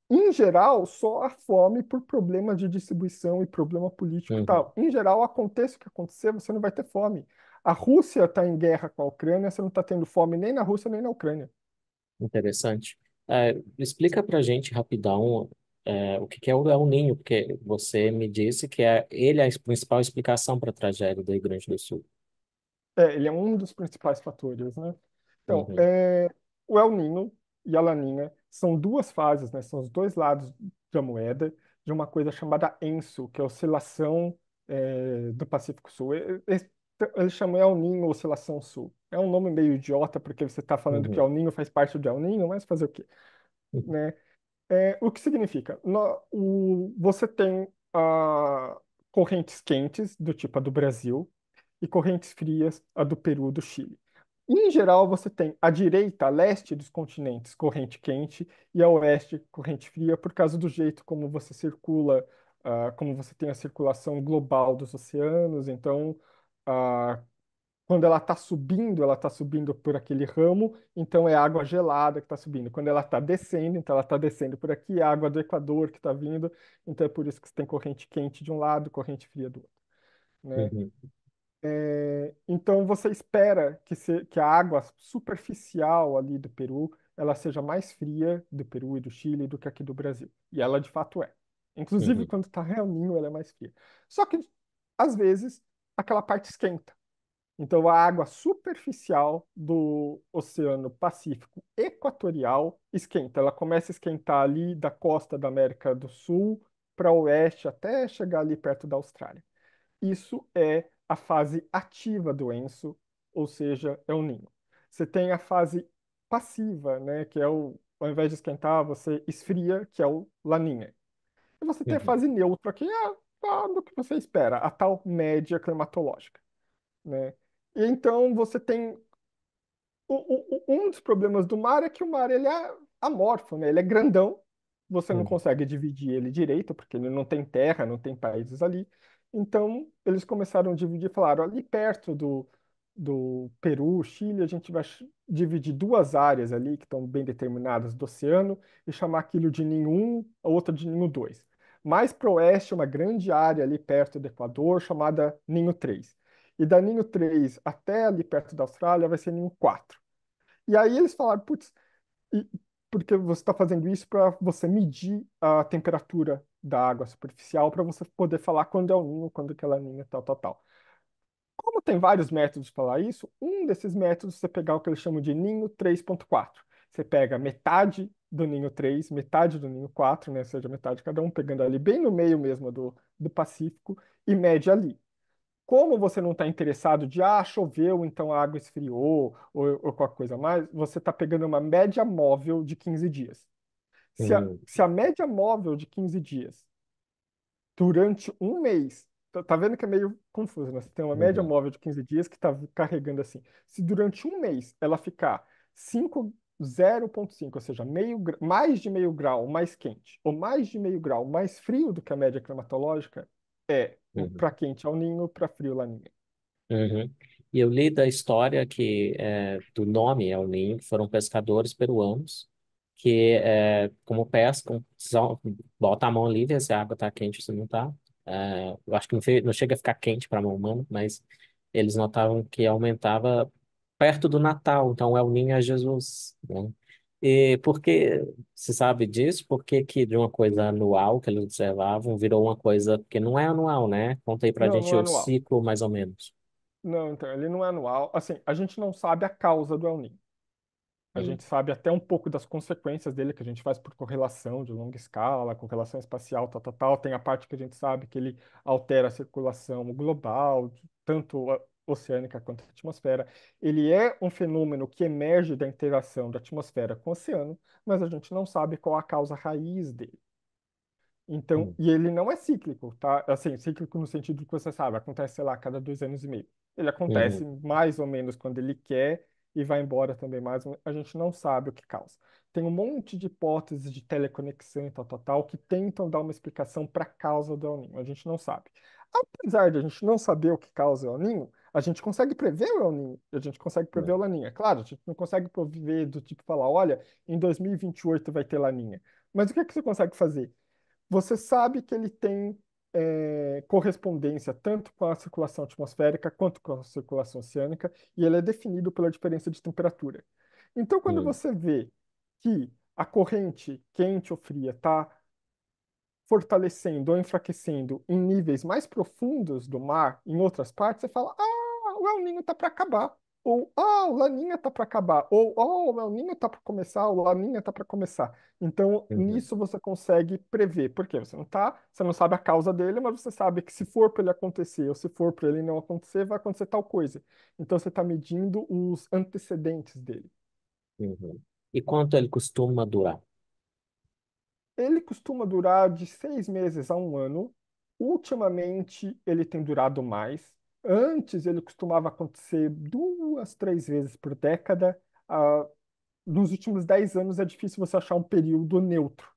em geral, só a fome por problema de distribuição e problema político uhum. e tal. Em geral, aconteça o que acontecer, você não vai ter fome. A Rússia está em guerra com a Ucrânia, você não está tendo fome nem na Rússia nem na Ucrânia. Interessante. É, explica para gente rapidão é, o que é o El Ninho, porque você me disse que é, ele é a principal explicação para a tragédia do Rio Grande do Sul. É, ele é um dos principais fatores, né? Então, uhum. é, o El Ninho e a Laninha são duas fases, né? São os dois lados da moeda de uma coisa chamada ENSO, que é a oscilação é, do Pacífico Sul. Então, eles ele chamam El Ninho Oscilação Sul. É um nome meio idiota, porque você está falando uhum. que El Ninho faz parte do El Ninho, mas fazer o quê? Uhum. Né? É, o que significa? No, o, você tem ah, correntes quentes, do tipo a do Brasil, e correntes frias, a do Peru, do Chile. Em geral, você tem a direita, a leste dos continentes, corrente quente, e a oeste, corrente fria, por causa do jeito como você circula, uh, como você tem a circulação global dos oceanos. Então, uh, quando ela está subindo, ela está subindo por aquele ramo, então é água gelada que está subindo. Quando ela está descendo, então ela está descendo por aqui, é água do Equador que está vindo. Então, é por isso que você tem corrente quente de um lado, corrente fria do outro. Né? Uhum. É, então você espera que, se, que a água superficial ali do Peru ela seja mais fria do Peru e do Chile do que aqui do Brasil. E ela de fato é. Inclusive uhum. quando está realinho ela é mais fria. Só que às vezes aquela parte esquenta. Então a água superficial do Oceano Pacífico Equatorial esquenta. Ela começa a esquentar ali da costa da América do Sul para o oeste até chegar ali perto da Austrália. Isso é a fase ativa do Enso, ou seja, é o ninho. Você tem a fase passiva, né, que é o ao invés de esquentar, você esfria, que é o laninha. E você uhum. tem a fase neutra, que é a, do que você espera, a tal média climatológica, né? E então você tem o, o, um dos problemas do mar é que o mar ele é amorfo, né? Ele é grandão, você não uhum. consegue dividir ele direito, porque ele não tem terra, não tem países ali. Então, eles começaram a dividir, falaram, ali perto do, do Peru, Chile, a gente vai dividir duas áreas ali que estão bem determinadas do oceano e chamar aquilo de ninho 1, a outra de ninho 2. Mais para o oeste, uma grande área ali perto do Equador, chamada ninho 3. E da ninho 3 até ali perto da Austrália vai ser ninho 4. E aí eles falaram, putz, porque você está fazendo isso para você medir a temperatura da água superficial para você poder falar quando é o ninho, quando aquela é ninha, tal, tal, tal. Como tem vários métodos para falar isso, um desses métodos você pegar o que eles chamam de ninho 3.4. Você pega metade do ninho 3, metade do ninho 4, né, ou seja, metade de cada um, pegando ali bem no meio mesmo do, do Pacífico e mede ali. Como você não está interessado de, ah, choveu, então a água esfriou, ou, ou qualquer coisa mais, você está pegando uma média móvel de 15 dias. Se a, se a média móvel de 15 dias durante um mês, tá, tá vendo que é meio confuso, né? Você tem uma média Uhum. móvel de 15 dias que está carregando assim. Se durante um mês ela ficar 5, 0,5, ou seja, meio, mais de meio grau mais quente, ou mais de meio grau mais frio do que a média climatológica, é Uhum. Para quente é o ninho, para frio laninha. Uhum. E eu li da história que é, do nome El Niño, foram pescadores peruanos que, é, como pescam, só, bota a mão livre se a água está quente ou se não está. É, eu acho que não, não chega a ficar quente para a mão humana, mas eles notavam que aumentava perto do Natal, então El Niño é Jesus, né? E porque se sabe disso? Porque que de uma coisa anual que eles observavam virou uma coisa que não é anual, né? Conta aí pra Não, gente não é o anual. ciclo mais ou menos. Não, então, ele não é anual. Assim, a gente não sabe a causa do El Niño. A Hum. gente sabe até um pouco das consequências dele, que a gente faz por correlação de longa escala, correlação espacial, tal, tal, tal. Tem a parte que a gente sabe que ele altera a circulação global, tanto oceânica contra a atmosfera. Ele é um fenômeno que emerge da interação da atmosfera com o oceano, mas a gente não sabe qual a causa raiz dele. Então, hum. e ele não é cíclico, tá? Assim, cíclico no sentido que você sabe, acontece, sei lá, cada dois anos e meio. Ele acontece hum. mais ou menos quando ele quer e vai embora também mais, a gente não sabe o que causa. Tem um monte de hipóteses de teleconexão e tal, tal, tal, que tentam dar uma explicação para a causa do El Ninho, a gente não sabe. Apesar de a gente não saber o que causa o El Ninho, a gente consegue prever o El a gente consegue prever é. o Laninha. Claro, a gente não consegue prever do tipo falar, olha, em 2028 vai ter Laninha. Mas o que, é que você consegue fazer? Você sabe que ele tem é, correspondência tanto com a circulação atmosférica quanto com a circulação oceânica, e ele é definido pela diferença de temperatura. Então, quando você vê que a corrente quente ou fria está fortalecendo ou enfraquecendo em níveis mais profundos do mar, em outras partes, você fala: ah, o El Ninho está para acabar. Ou, ah, o Laninha está para acabar. Ou, oh, o El Ninho está para começar, o Laninha está para começar. Então, nisso você consegue prever. porque Você não tá, você não sabe a causa dele, mas você sabe que se for para ele acontecer ou se for para ele não acontecer, vai acontecer tal coisa. Então, você está medindo os antecedentes dele. Uhum. E quanto ele costuma durar? Ele costuma durar de seis meses a um ano. Ultimamente, ele tem durado mais. Antes ele costumava acontecer duas, três vezes por década. Ah, nos últimos dez anos é difícil você achar um período neutro.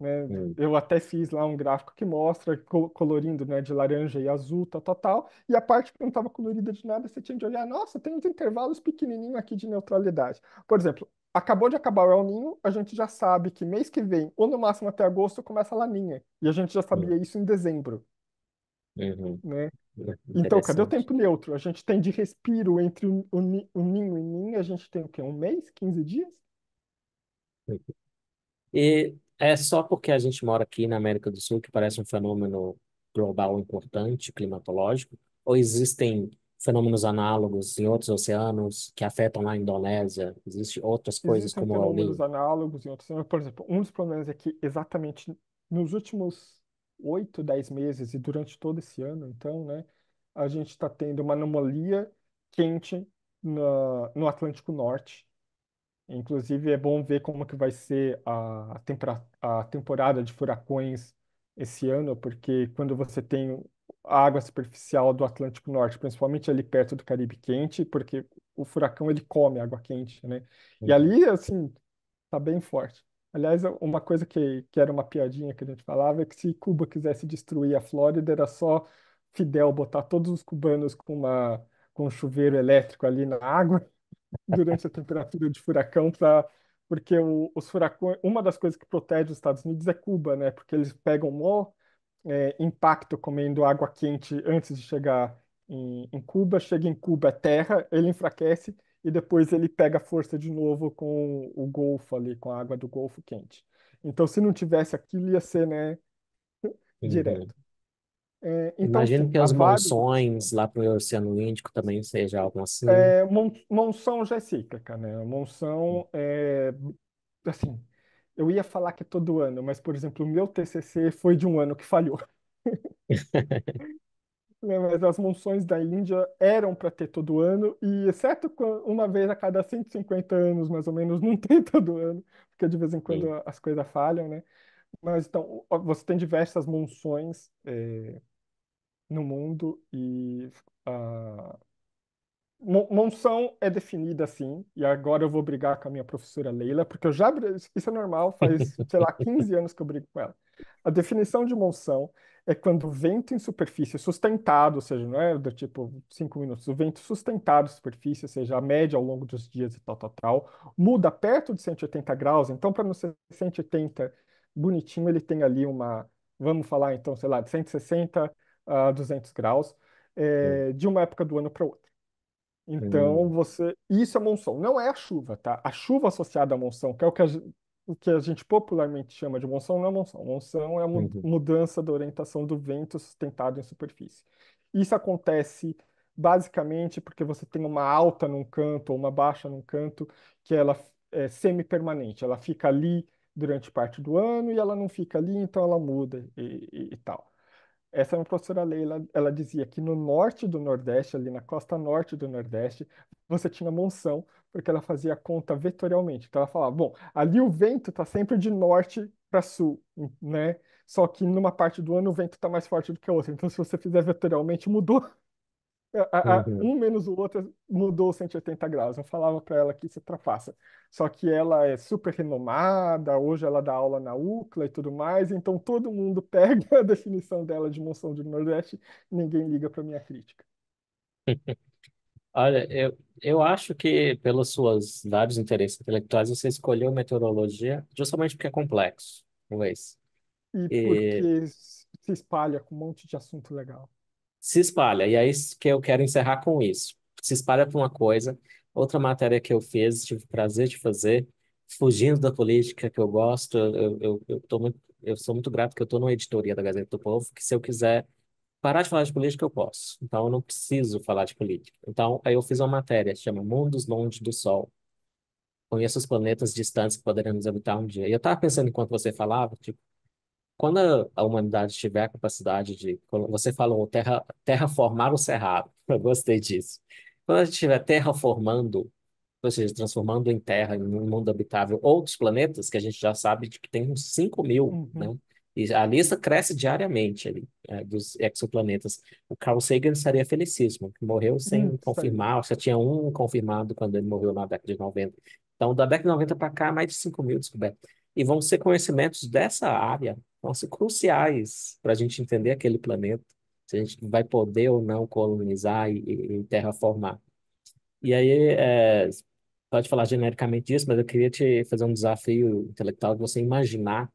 Né? Hum. Eu até fiz lá um gráfico que mostra colorindo né, de laranja e azul, tal, tal, tal, e a parte que não estava colorida de nada, você tinha de olhar, nossa, tem uns intervalos pequenininhos aqui de neutralidade. Por exemplo, acabou de acabar o El a gente já sabe que mês que vem, ou no máximo até agosto, começa a Laninha, e a gente já hum. sabia isso em dezembro. Uhum. Né? Uhum. Então, cadê o tempo neutro? A gente tem de respiro entre o, o, o ninho e ninho, a gente tem o quê? Um mês? 15 dias? E é só porque a gente mora aqui na América do Sul que parece um fenômeno global importante, climatológico, ou existem fenômenos análogos em outros oceanos que afetam lá a Indonésia? Existem outras coisas Existem como o fenômenos análogos em outros. oceanos Por exemplo, um dos problemas é que exatamente nos últimos oito, dez meses e durante todo esse ano, então, né, a gente está tendo uma anomalia quente no, no Atlântico Norte. Inclusive, é bom ver como que vai ser a, a, a temporada de furacões esse ano, porque quando você tem a água superficial do Atlântico Norte, principalmente ali perto do Caribe quente, porque o furacão ele come água quente, né? E uhum. ali, assim, tá bem forte. Aliás, uma coisa que, que era uma piadinha que a gente falava é que se Cuba quisesse destruir a Flórida, era só Fidel botar todos os cubanos com, uma, com um chuveiro elétrico ali na água durante a temperatura de furacão para porque o, os furacões, uma das coisas que protege os Estados Unidos é Cuba, né? Porque eles pegam mó é, impacto comendo água quente antes de chegar em, em Cuba, chega em Cuba, é terra, ele enfraquece e depois ele pega força de novo com o Golfo ali, com a água do Golfo quente. Então, se não tivesse aquilo, ia ser, né, direto. É, então, Imagino assim, que as monções lá para o Oceano Índico também seja algo assim. É, mon... monção já é cíclica, né? Monção é, assim, eu ia falar que é todo ano, mas, por exemplo, o meu TCC foi de um ano que falhou. Né, mas as monções da Índia eram para ter todo ano, e exceto uma vez a cada 150 anos, mais ou menos, não tem todo ano, porque de vez em quando Sim. as coisas falham, né? Mas então, você tem diversas monções é, no mundo, e a monção é definida assim, e agora eu vou brigar com a minha professora Leila, porque eu já. Isso é normal, faz, sei lá, 15 anos que eu brigo com ela. A definição de monção é quando o vento em superfície sustentado, ou seja, não é do tipo cinco minutos, o vento sustentado em superfície, ou seja, a média ao longo dos dias e tal, tal, tal, muda perto de 180 graus, então para não ser 180 bonitinho, ele tem ali uma, vamos falar então, sei lá, de 160 a 200 graus, é, de uma época do ano para outra. Então, você. Isso é monção, não é a chuva, tá? A chuva associada à monção, que é o que a, o que a gente popularmente chama de monção não é monção. Monção é a mu- Entendi. Uhum. mudança da orientação do vento sustentado em superfície. Isso acontece basicamente porque você tem uma alta num canto ou uma baixa num canto que ela é semi-permanente. Ela fica ali durante parte do ano e ela não fica ali, então ela muda e, e- e tal. Essa é uma professora Leila, ela dizia que no norte do Nordeste, ali na costa norte do Nordeste, você tinha monção, porque ela fazia a conta vetorialmente. Então ela falava, bom, ali o vento está sempre de norte para sul, né? Só que numa parte do ano o vento está mais forte do que a outra. Então se você fizer vetorialmente, mudou. uhum. Um menos o outro mudou 180 graus. Eu falava para ela que isso ultrapassa. É Só que ela é super renomada, hoje ela dá aula na UCLA e tudo mais, então todo mundo pega a definição dela de monção de Nordeste, ninguém liga para minha crítica. Olha, eu, eu acho que pelas suas vários interesses intelectuais, você escolheu meteorologia justamente porque é complexo, talvez. E é E porque se espalha com um monte de assunto legal. se espalha, e é isso que eu quero encerrar com isso. Se espalha para uma coisa. Outra matéria que eu fiz, tive o prazer de fazer, fugindo da política que eu gosto, eu, eu, eu, tô muito, eu sou muito grato que eu estou numa editoria da Gazeta do Povo, que se eu quiser parar de falar de política eu posso, então eu não preciso falar de política. Então, aí eu fiz uma matéria, que chama Mundos Longe do Sol. Conheço os planetas distantes que poderemos habitar um dia. E eu estava pensando enquanto você falava, tipo, quando a, humanidade tiver a capacidade de, você falou terra, terraformar o cerrado, eu gostei disso. Quando a gente tiver terraformando, ou seja, transformando em terra, em um mundo habitável, outros planetas, que a gente já sabe de que tem uns 5 mil, uhum. né? E a lista cresce diariamente ali, é, dos exoplanetas. O Carl Sagan estaria felicíssimo, que morreu sem hum, confirmar, só tinha um confirmado quando ele morreu na década de 90. Então, da década de 90 para cá, mais de 5 mil descobertos E vão ser conhecimentos dessa área, vão ser cruciais para a gente entender aquele planeta, se a gente vai poder ou não colonizar e, e, e terraformar. E aí, é, pode falar genericamente disso, mas eu queria te fazer um desafio intelectual de você imaginar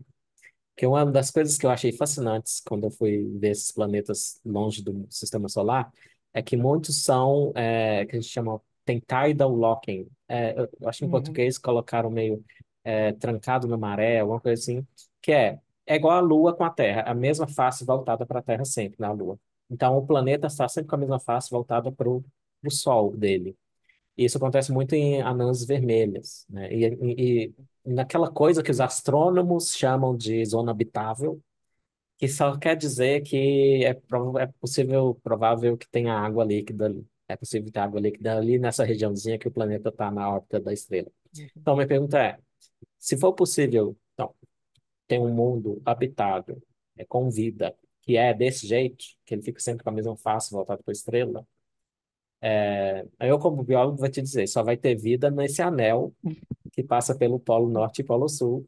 que é uma das coisas que eu achei fascinantes quando eu fui ver esses planetas longe do sistema solar, é que muitos são, é, que a gente chama, tem tidal locking. É, eu acho que em uhum. português colocaram meio é, trancado na maré, alguma coisa assim, que é, é igual a Lua com a Terra, a mesma face voltada para a Terra sempre, na Lua. Então, o planeta está sempre com a mesma face voltada para o Sol dele. Isso acontece muito em anãs vermelhas, né? E, e, naquela coisa que os astrônomos chamam de zona habitável, que só quer dizer que é, é possível, provável que tenha água líquida ali. É possível ter água líquida ali nessa regiãozinha que o planeta está na órbita da estrela. Uhum. Então, minha pergunta é, se for possível, então, ter um mundo habitável, é, com vida, que é desse jeito, que ele fica sempre com a mesma face voltado para a estrela, é, eu, como biólogo, vou te dizer, só vai ter vida nesse anel que passa pelo Polo Norte e Polo Sul.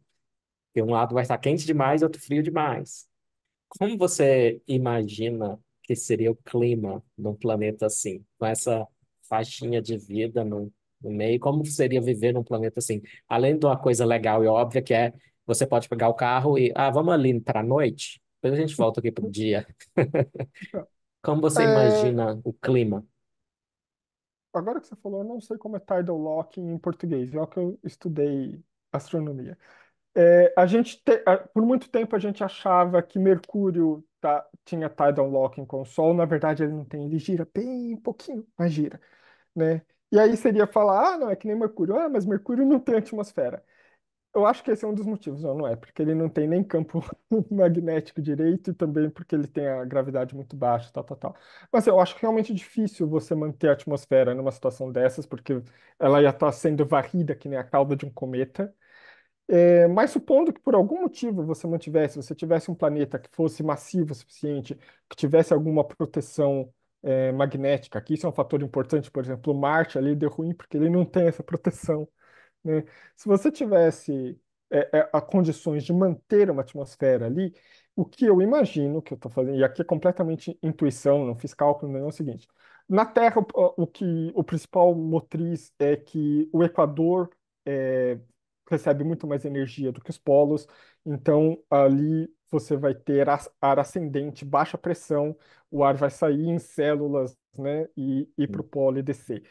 E um lado vai estar quente demais, outro frio demais. Como você imagina que seria o clima num planeta assim, com essa faixinha de vida no, no meio? Como seria viver num planeta assim? Além de uma coisa legal e óbvia que é você pode pegar o carro e ah, vamos ali para a noite, depois a gente volta aqui para o dia. Como você é. imagina o clima? agora que você falou, eu não sei como é tidal locking em português, já é que eu estudei astronomia. É, a gente te- por muito tempo a gente achava que Mercúrio tá- tinha tidal locking com o Sol, na verdade ele não tem, ele gira bem pouquinho, mas gira, né? E aí seria falar, ah, não, é que nem Mercúrio. Ah, mas Mercúrio não tem atmosfera. Eu acho que esse é um dos motivos, não, não é? Porque ele não tem nem campo magnético direito e também porque ele tem a gravidade muito baixa, tal, tal, tal. Mas assim, eu acho realmente difícil você manter a atmosfera numa situação dessas, porque ela ia estar tá sendo varrida que nem a cauda de um cometa. É, mas supondo que por algum motivo você mantivesse, você tivesse um planeta que fosse massivo o suficiente, que tivesse alguma proteção é, magnética, que isso é um fator importante, por exemplo, Marte ali deu ruim porque ele não tem essa proteção né? Se você tivesse é, é, a condições de manter uma atmosfera ali, o que eu imagino que eu estou fazendo, e aqui é completamente intuição, não fiz cálculo nenhum, é o seguinte: na Terra, o, o que o principal motriz é que o Equador é, recebe muito mais energia do que os polos, então ali você vai ter ar ascendente, baixa pressão, o ar vai sair em células, né, e ir para o polo e descer.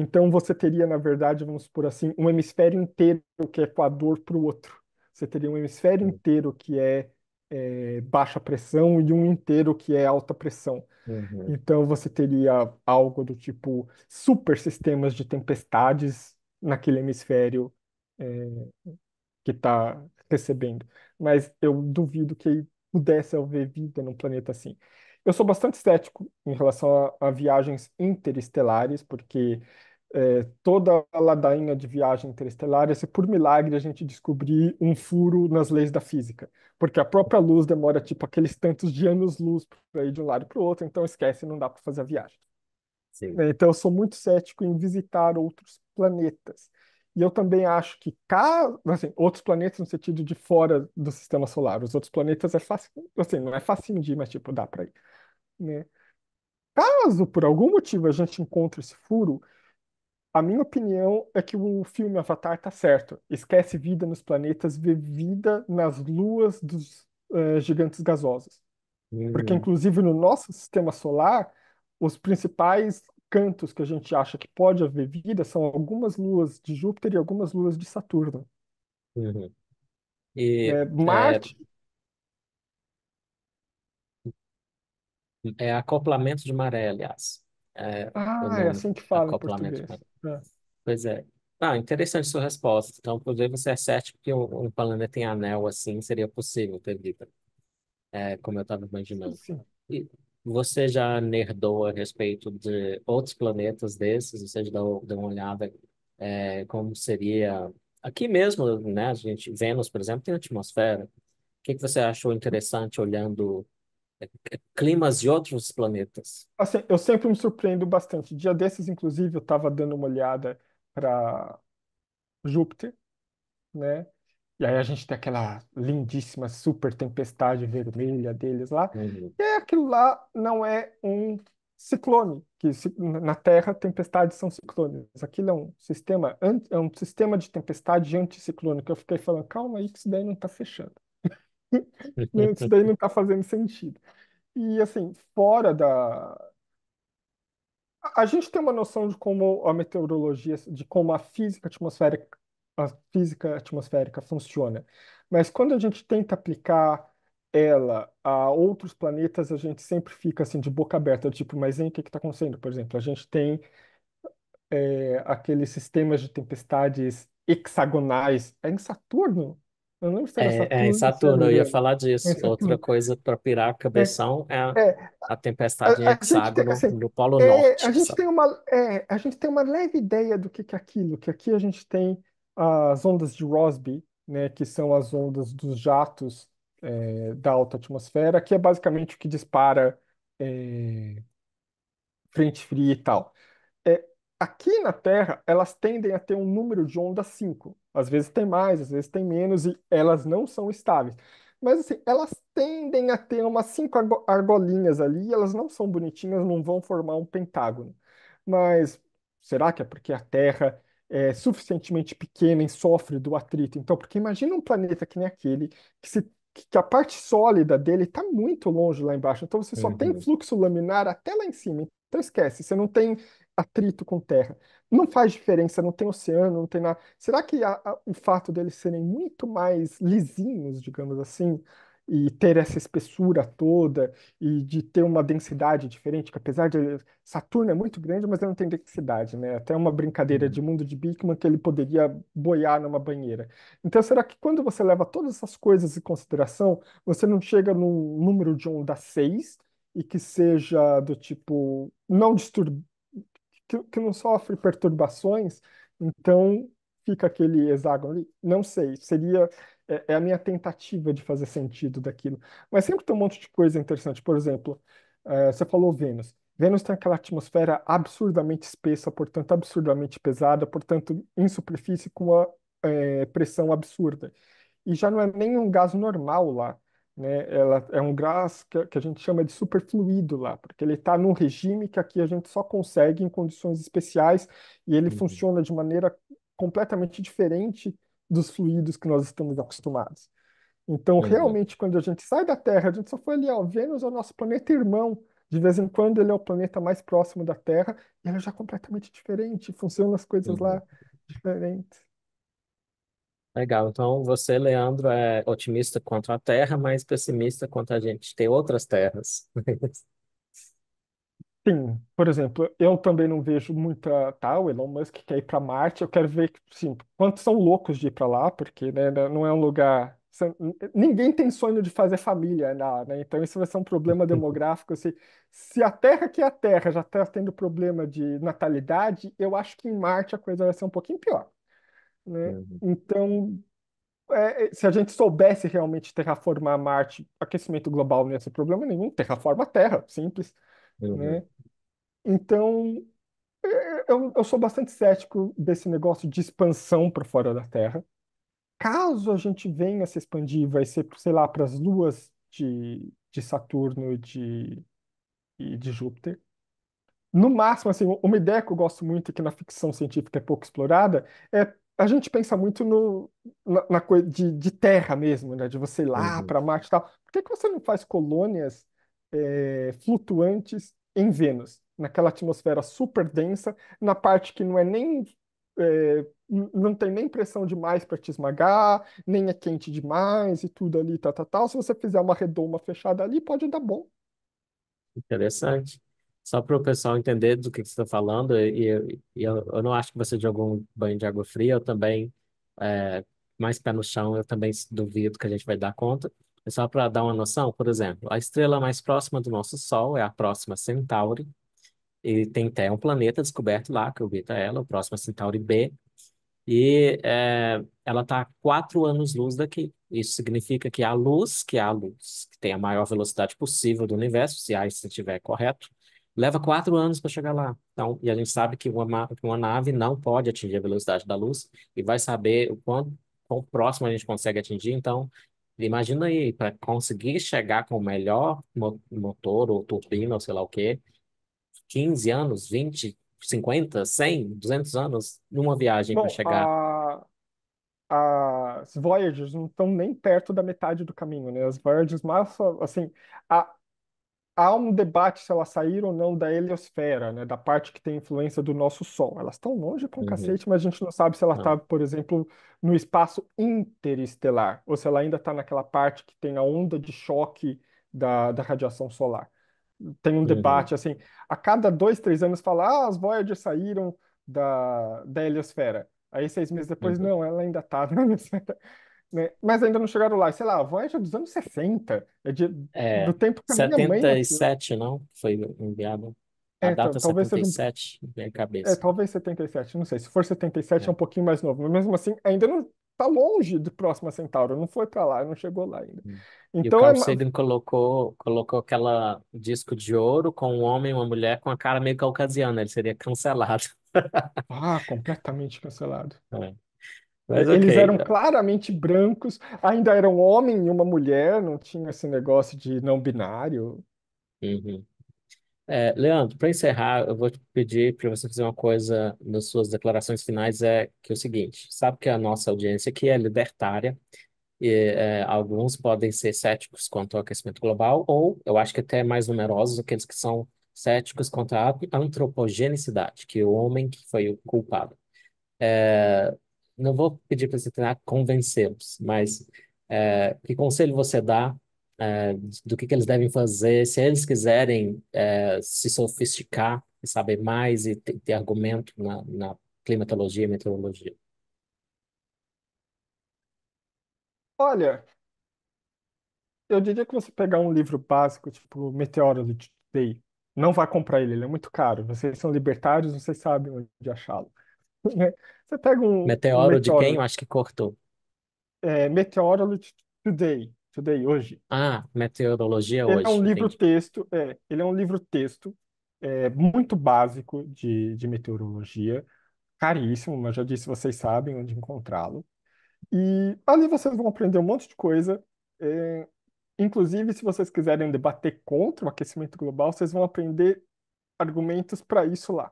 Então você teria, na verdade, vamos por assim, um hemisfério inteiro que é Equador para o outro. Você teria um hemisfério inteiro que é, é, baixa pressão e um inteiro que é alta pressão. Uhum. Então você teria algo do tipo super sistemas de tempestades naquele hemisfério é, que está recebendo. Mas eu duvido que pudesse haver vida num planeta assim. Eu sou bastante cético em relação a, a viagens interestelares, porque é, toda a ladainha de viagem interestelar é se por milagre a gente descobrir um furo nas leis da física, porque a própria luz demora tipo aqueles tantos de anos-luz para ir de um lado para o outro, então esquece, não dá para fazer a viagem. Sim. É, então eu sou muito cético em visitar outros planetas. E eu também acho que caso, assim, outros planetas no sentido de fora do sistema solar, os outros planetas é fácil, assim, não é fácil de ir, mas tipo, dá para ir, né? Caso por algum motivo a gente encontre esse furo, a minha opinião é que o filme Avatar tá certo. Esquece vida nos planetas, vê vida nas luas dos eh, gigantes gasosos. Porque, uhum. inclusive, no nosso sistema solar, os principais cantos que a gente acha que pode haver vida são algumas luas de Júpiter e algumas luas de Saturno. Uhum. E É, é, Marte, é acoplamento de maré, aliás. É, ah, é assim que fala em português. Com... É. Pois é. Ah, interessante sua resposta. Então, poder você é cético que um, um planeta em anel assim seria possível ter vida. É, como eu estava imaginando. Sim. E você já nerdou a respeito de outros planetas desses? Você já deu, deu uma olhada é, como seria... Aqui mesmo, né? A gente, Vênus, por exemplo, tem atmosfera. O que, que você achou interessante olhando climas de outros planetas. Assim, eu sempre me surpreendo bastante. Dia desses, inclusive, eu estava dando uma olhada para Júpiter, né? E aí a gente tem aquela lindíssima super tempestade vermelha deles lá. Uhum. E aquilo lá não é um ciclone, que na Terra tempestades são ciclones. Aquilo é um sistema, é um sistema de tempestade anticiclônica. Eu fiquei falando, calma aí que isso daí não está fechando. Isso daí não está fazendo sentido. E assim, fora da. A gente tem uma noção de como a meteorologia, de como a física atmosférica, a física atmosférica funciona. Mas quando a gente tenta aplicar ela a outros planetas, a gente sempre fica assim de boca aberta, tipo, mas em o que que está acontecendo? Por exemplo, a gente tem é, aqueles sistemas de tempestades hexagonais. É em Saturno? Eu não lembro se era É, é, em Saturno, eu ia falar disso. É Outra coisa para pirar a cabeção é, a, é, a tempestade em a hexágono tem, assim, no Polo é, Norte. A gente, sabe? tem uma, é, a gente tem uma leve ideia do que, que é aquilo, que aqui a gente tem as ondas de Rossby, né, que são as ondas dos jatos da alta atmosfera, que é basicamente o que dispara frente fria e tal. Aqui na Terra, elas tendem a ter um número de onda 5. Às vezes tem mais, às vezes tem menos, e elas não são estáveis. Mas assim, elas tendem a ter umas cinco argolinhas ali, e elas não são bonitinhas, não vão formar um pentágono. Mas será que é porque a Terra é suficientemente pequena e sofre do atrito? Então, porque imagina um planeta que nem aquele, que se que a parte sólida dele está muito longe lá embaixo, então você só tem fluxo laminar até lá em cima. Então esquece, você não tem atrito com terra. Não faz diferença, não tem oceano, não tem nada. Será que a, a, o fato deles serem muito mais lisinhos, digamos assim, e ter essa espessura toda, e de ter uma densidade diferente, que apesar de Saturno é muito grande, mas ele não tem densidade, né? Até uma brincadeira uhum. de mundo de Beakman que ele poderia boiar numa banheira. Então, será que quando você leva todas essas coisas em consideração, você não chega num número de onda 6, e que seja do tipo não disturb que, que não sofre perturbações, então fica aquele hexágono ali. Não sei, seria é, é a minha tentativa de fazer sentido daquilo. Mas sempre tem um monte de coisa interessante. Por exemplo, é, você falou Vênus. Vênus tem aquela atmosfera absurdamente espessa, portanto absurdamente pesada, portanto em superfície com uma é, pressão absurda. E já não é nem um gás normal lá né, ela é um gás que, que a gente chama de superfluido lá, porque ele está num regime que aqui a gente só consegue em condições especiais e ele uhum. funciona de maneira completamente diferente dos fluidos que nós estamos acostumados. Então, uhum. realmente, quando a gente sai da Terra, a gente só foi ali, ó, Vênus é o nosso planeta irmão. De vez em quando ele é o planeta mais próximo da Terra e ele é já completamente diferente, funciona as coisas uhum. lá diferentes. Legal. Então, você, Leandro, é otimista quanto à Terra, mas pessimista quanto a gente ter outras terras. Sim, por exemplo, eu também não vejo muita. Tá, o Elon Musk quer ir para Marte, eu quero ver, sim, quantos são loucos de ir para lá, porque né, né, não é um lugar. Ninguém tem sonho de fazer família lá, né? Então isso vai ser um problema demográfico. se assim. Se a Terra, que é a Terra, já está tendo problema de natalidade, eu acho que em Marte a coisa vai ser um pouquinho pior né? Uhum. Então, é, é, se a gente soubesse realmente terraformar Marte, aquecimento global não ia ser problema nenhum, terraforma a Terra, simples, uhum. né? Então, é, eu, eu sou bastante cético desse negócio de expansão para fora da Terra. Caso a gente venha se expandir, vai ser, sei lá, para as luas de, de Saturno e de, e de Júpiter. No máximo, assim, uma ideia que eu gosto muito que na ficção científica é pouco explorada é a gente pensa muito no, na, coisa de, de, terra mesmo, né? De você ir lá uhum. para Marte e tal. Por que, que você não faz colônias é, flutuantes em Vênus, naquela atmosfera super densa, na parte que não é nem é, não tem nem pressão demais para te esmagar, nem é quente demais e tudo ali, tal, tá, tal, tá, tal. Tá. Se você fizer uma redoma fechada ali, pode dar bom. Interessante. Só para o pessoal entender do que, que você está falando, e, e eu, eu, não acho que você jogou um banho de água fria, eu também, é, mais pé no chão, eu também duvido que a gente vai dar conta. É só para dar uma noção, por exemplo, a estrela mais próxima do nosso Sol é a próxima Centauri, e tem até um planeta descoberto lá, que orbita ela, o próximo é Centauri B, e é, ela está a quatro anos-luz daqui. Isso significa que a luz, que é a luz que tem a maior velocidade possível do universo, se Einstein estiver correto, leva quatro anos para chegar lá. Então, e a gente sabe que uma, uma nave não pode atingir a velocidade da luz e vai saber o quanto, quão próximo a gente consegue atingir. Então, imagina aí, para conseguir chegar com o melhor motor ou turbina, ou sei lá o quê, 15 anos, 20, 50, 100, 200 anos numa viagem para chegar. a- as Voyagers não estão nem perto da metade do caminho, né? As Voyagers, mas assim, a, há um debate se ela sair ou não da heliosfera, né, da parte que tem influência do nosso Sol. Elas estão longe para um Uhum. cacete, mas a gente não sabe se ela está, é. por exemplo, no espaço interestelar, ou se ela ainda está naquela parte que tem a onda de choque da, da radiação solar. Tem um Uhum. debate, assim, a cada dois, três anos fala, ah, as Voyager saíram da, da heliosfera. Aí seis meses depois, Uhum. não, ela ainda está na heliosfera. Né? Mas ainda não chegaram lá. Sei lá, a Voyage é dos anos 60. É, de, é, do tempo que a 77, minha mãe... 77, não? Foi enviado. A é, data então, talvez 77, seja... minha é, cabeça. É, talvez 77, não sei. Se for 77 é, é um pouquinho mais novo. Mas mesmo assim, ainda não está longe do próximo Centauro. Não foi para lá, não chegou lá ainda. Então, e o então, é Carl é... Sagan colocou, colocou aquela disco de ouro com um homem e uma mulher com a cara meio caucasiana. Ele seria cancelado. ah, completamente cancelado. É. Mas é, Eles eram tá. claramente brancos, ainda eram um homem e uma mulher, não tinha esse negócio de não binário. Uhum. É, Leandro, para encerrar, eu vou te pedir para você fazer uma coisa nas suas declarações finais, é que é o seguinte, sabe que a nossa audiência aqui é libertária, e é, alguns podem ser céticos quanto ao aquecimento global, ou eu acho que até mais numerosos aqueles que são céticos quanto à antropogenicidade, que é o homem que foi o culpado. É, não vou pedir para você tentar convencê-los, mas é, que conselho você dá é, do que, que eles devem fazer se eles quiserem é, se sofisticar e saber mais e ter, ter argumento na, na climatologia e meteorologia? Olha, eu diria que você pegar um livro básico, tipo Meteorology Today, não vá comprar ele, ele é muito caro. Vocês são libertários, vocês sabem onde achá-lo. Você pega um, um Meteoro de quem? Eu meteoro, acho que cortou. é, Today, Today, hoje. Ah, meteorologia Ele é um hoje, livro entendi. texto, é, ele é um livro texto, é, muito básico de, de meteorologia, caríssimo, mas já disse, vocês sabem onde encontrá-lo. E ali vocês vão aprender um monte de coisa. é, inclusive, se vocês quiserem debater contra o aquecimento global, vocês vão aprender argumentos para isso lá,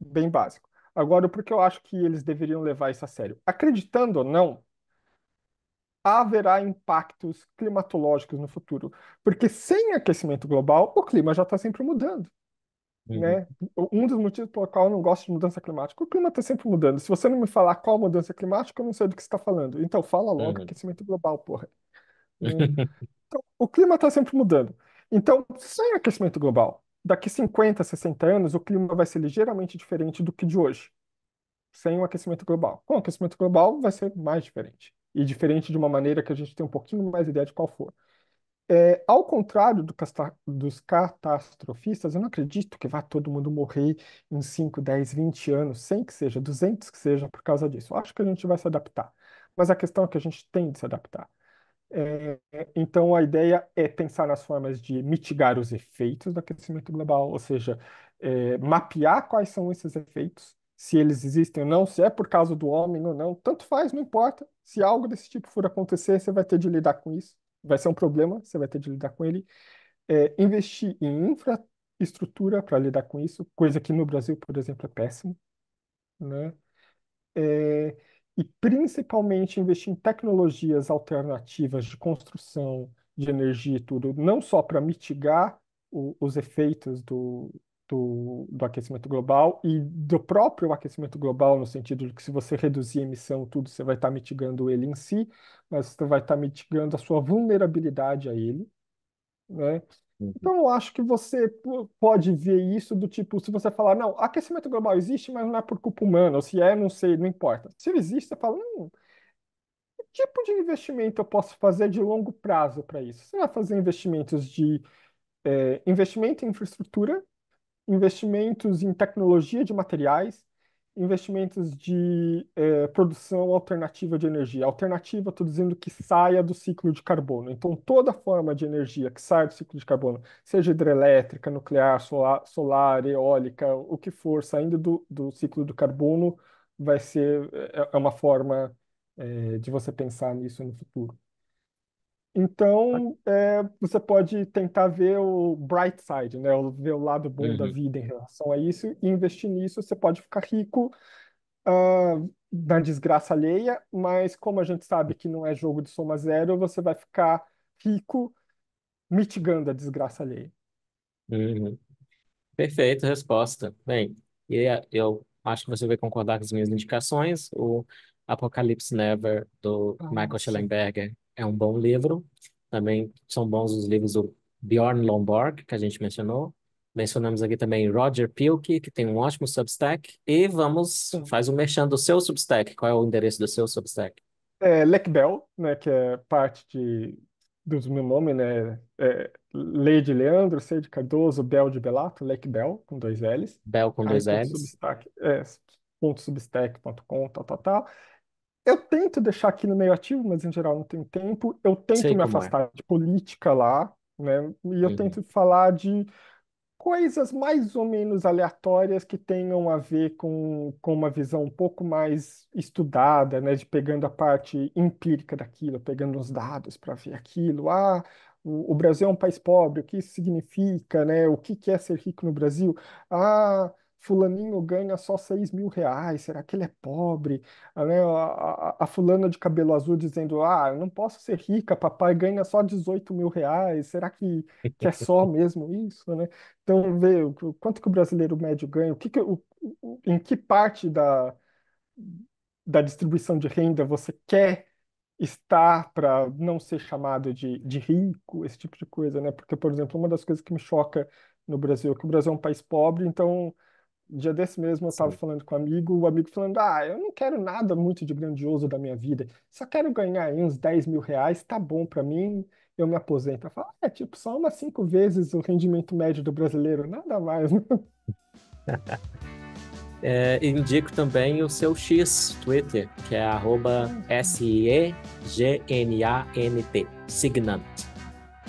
bem básico. Agora, por que eu acho que eles deveriam levar isso a sério? Acreditando ou não, haverá impactos climatológicos no futuro, porque sem aquecimento global, o clima já está sempre mudando. Uhum. Né? Um dos motivos pelo qual eu não gosto de mudança climática, o clima está sempre mudando. Se você não me falar qual mudança climática, eu não sei do que você está falando. Então, fala logo uhum. aquecimento global, porra. Então, o clima está sempre mudando. Então, sem aquecimento global, daqui 50, 60 anos, o clima vai ser ligeiramente diferente do que de hoje, sem o aquecimento global. Com o aquecimento global, vai ser mais diferente. E diferente de uma maneira que a gente tem um pouquinho mais ideia de qual for. É, ao contrário do dos catastrofistas, eu não acredito que vá todo mundo morrer em 5, 10, 20 anos, 100 que seja, 200 que seja, por causa disso. Eu acho que a gente vai se adaptar. Mas a questão é que a gente tem de se adaptar. É, então, a ideia é pensar nas formas de mitigar os efeitos do aquecimento global, ou seja, é, mapear quais são esses efeitos, se eles existem ou não, se é por causa do homem ou não, tanto faz, não importa. Se algo desse tipo for acontecer, você vai ter de lidar com isso, vai ser um problema, você vai ter de lidar com ele. É, investir em infraestrutura para lidar com isso, coisa que no Brasil, por exemplo, é péssimo, né? É, e principalmente investir em tecnologias alternativas de construção, de energia e tudo, não só para mitigar o, os efeitos do, do, do, aquecimento global e do próprio aquecimento global, no sentido de que se você reduzir a emissão, tudo, você vai estar tá mitigando ele em si, mas você vai estar tá mitigando a sua vulnerabilidade a ele, né? Então, eu acho que você pode ver isso do tipo, se você falar, não, aquecimento global existe, mas não é por culpa humana, ou se é, não sei, não importa. Se ele existe, você fala, hum, que tipo de investimento eu posso fazer de longo prazo para isso? Você vai fazer investimentos de é, investimento em infraestrutura, investimentos em tecnologia de materiais, investimentos de eh, produção alternativa de energia. Alternativa, estou dizendo que saia do ciclo de carbono. Então, toda forma de energia que sai do ciclo de carbono, seja hidrelétrica, nuclear, solar, solar eólica, o que for, saindo do, do ciclo do carbono, vai ser é, é uma forma eh, de você pensar nisso no futuro. Então, é, você pode tentar ver o bright side, né? Ver o lado bom uhum. da vida em relação a isso e investir nisso. Você pode ficar rico uh, na desgraça alheia, mas como a gente sabe que não é jogo de soma zero, você vai ficar rico mitigando a desgraça alheia. Uhum. Perfeita resposta. Bem, eu acho que você vai concordar com as minhas indicações. O Apocalypse Never, do ah, Michael Schellenberger, é um bom livro. Também são bons os livros do Bjorn Lomborg, que a gente mencionou. Mencionamos aqui também Roger Pilke, que tem um ótimo Substack. E vamos, faz o um merchan do seu Substack. Qual é o endereço do seu Substack? É Lecbel, né, que é parte de, do meu nome, né? É, de Leandro, C de Cardoso, Bel de Belato, Lecbel, com dois L's. Bel com dois Aí, L's. Substack, é, ponto substack.com, tal, tal, tal. Eu tento deixar aquilo meio ativo, mas em geral não tenho tempo. Eu tento Sei me como é. afastar de política lá, né? E eu Uhum. tento falar de coisas mais ou menos aleatórias que tenham a ver com, com uma visão um pouco mais estudada, né? De pegando a parte empírica daquilo, pegando os dados para ver aquilo. Ah, o, o Brasil é um país pobre, o que isso significa, né? O que que é ser rico no Brasil? Ah, fulaninho ganha só 6 mil reais, será que ele é pobre? Ah, né, a, a- a fulana de cabelo azul dizendo, ah, eu não posso ser rica, papai ganha só 18 mil reais, será que, que é só mesmo isso, né? Então, vê o- quanto que o brasileiro médio ganha, o que que, o, o- em que parte da, da distribuição de renda você quer estar para não ser chamado de, de rico, esse tipo de coisa, né? Porque, por exemplo, uma das coisas que me choca no Brasil é que o Brasil é um país pobre, então dia desse mesmo eu estava falando com um amigo, o amigo falando: Ah, eu não quero nada muito de grandioso da minha vida, só quero ganhar aí uns 10 mil reais, tá bom para mim, eu me aposento. Eu falo: ah, É tipo só umas cinco vezes o rendimento médio do brasileiro, nada mais. é, indico também o seu X Twitter, que é arroba S-E-G-N-A-N-T, Signant.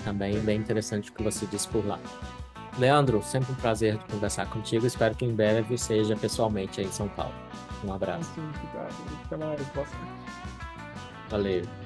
Também bem interessante o que você disse por lá. Leandro, sempre um prazer conversar contigo. Espero que em breve seja pessoalmente aí em São Paulo. Um abraço. Obrigado. Até mais, Valeu.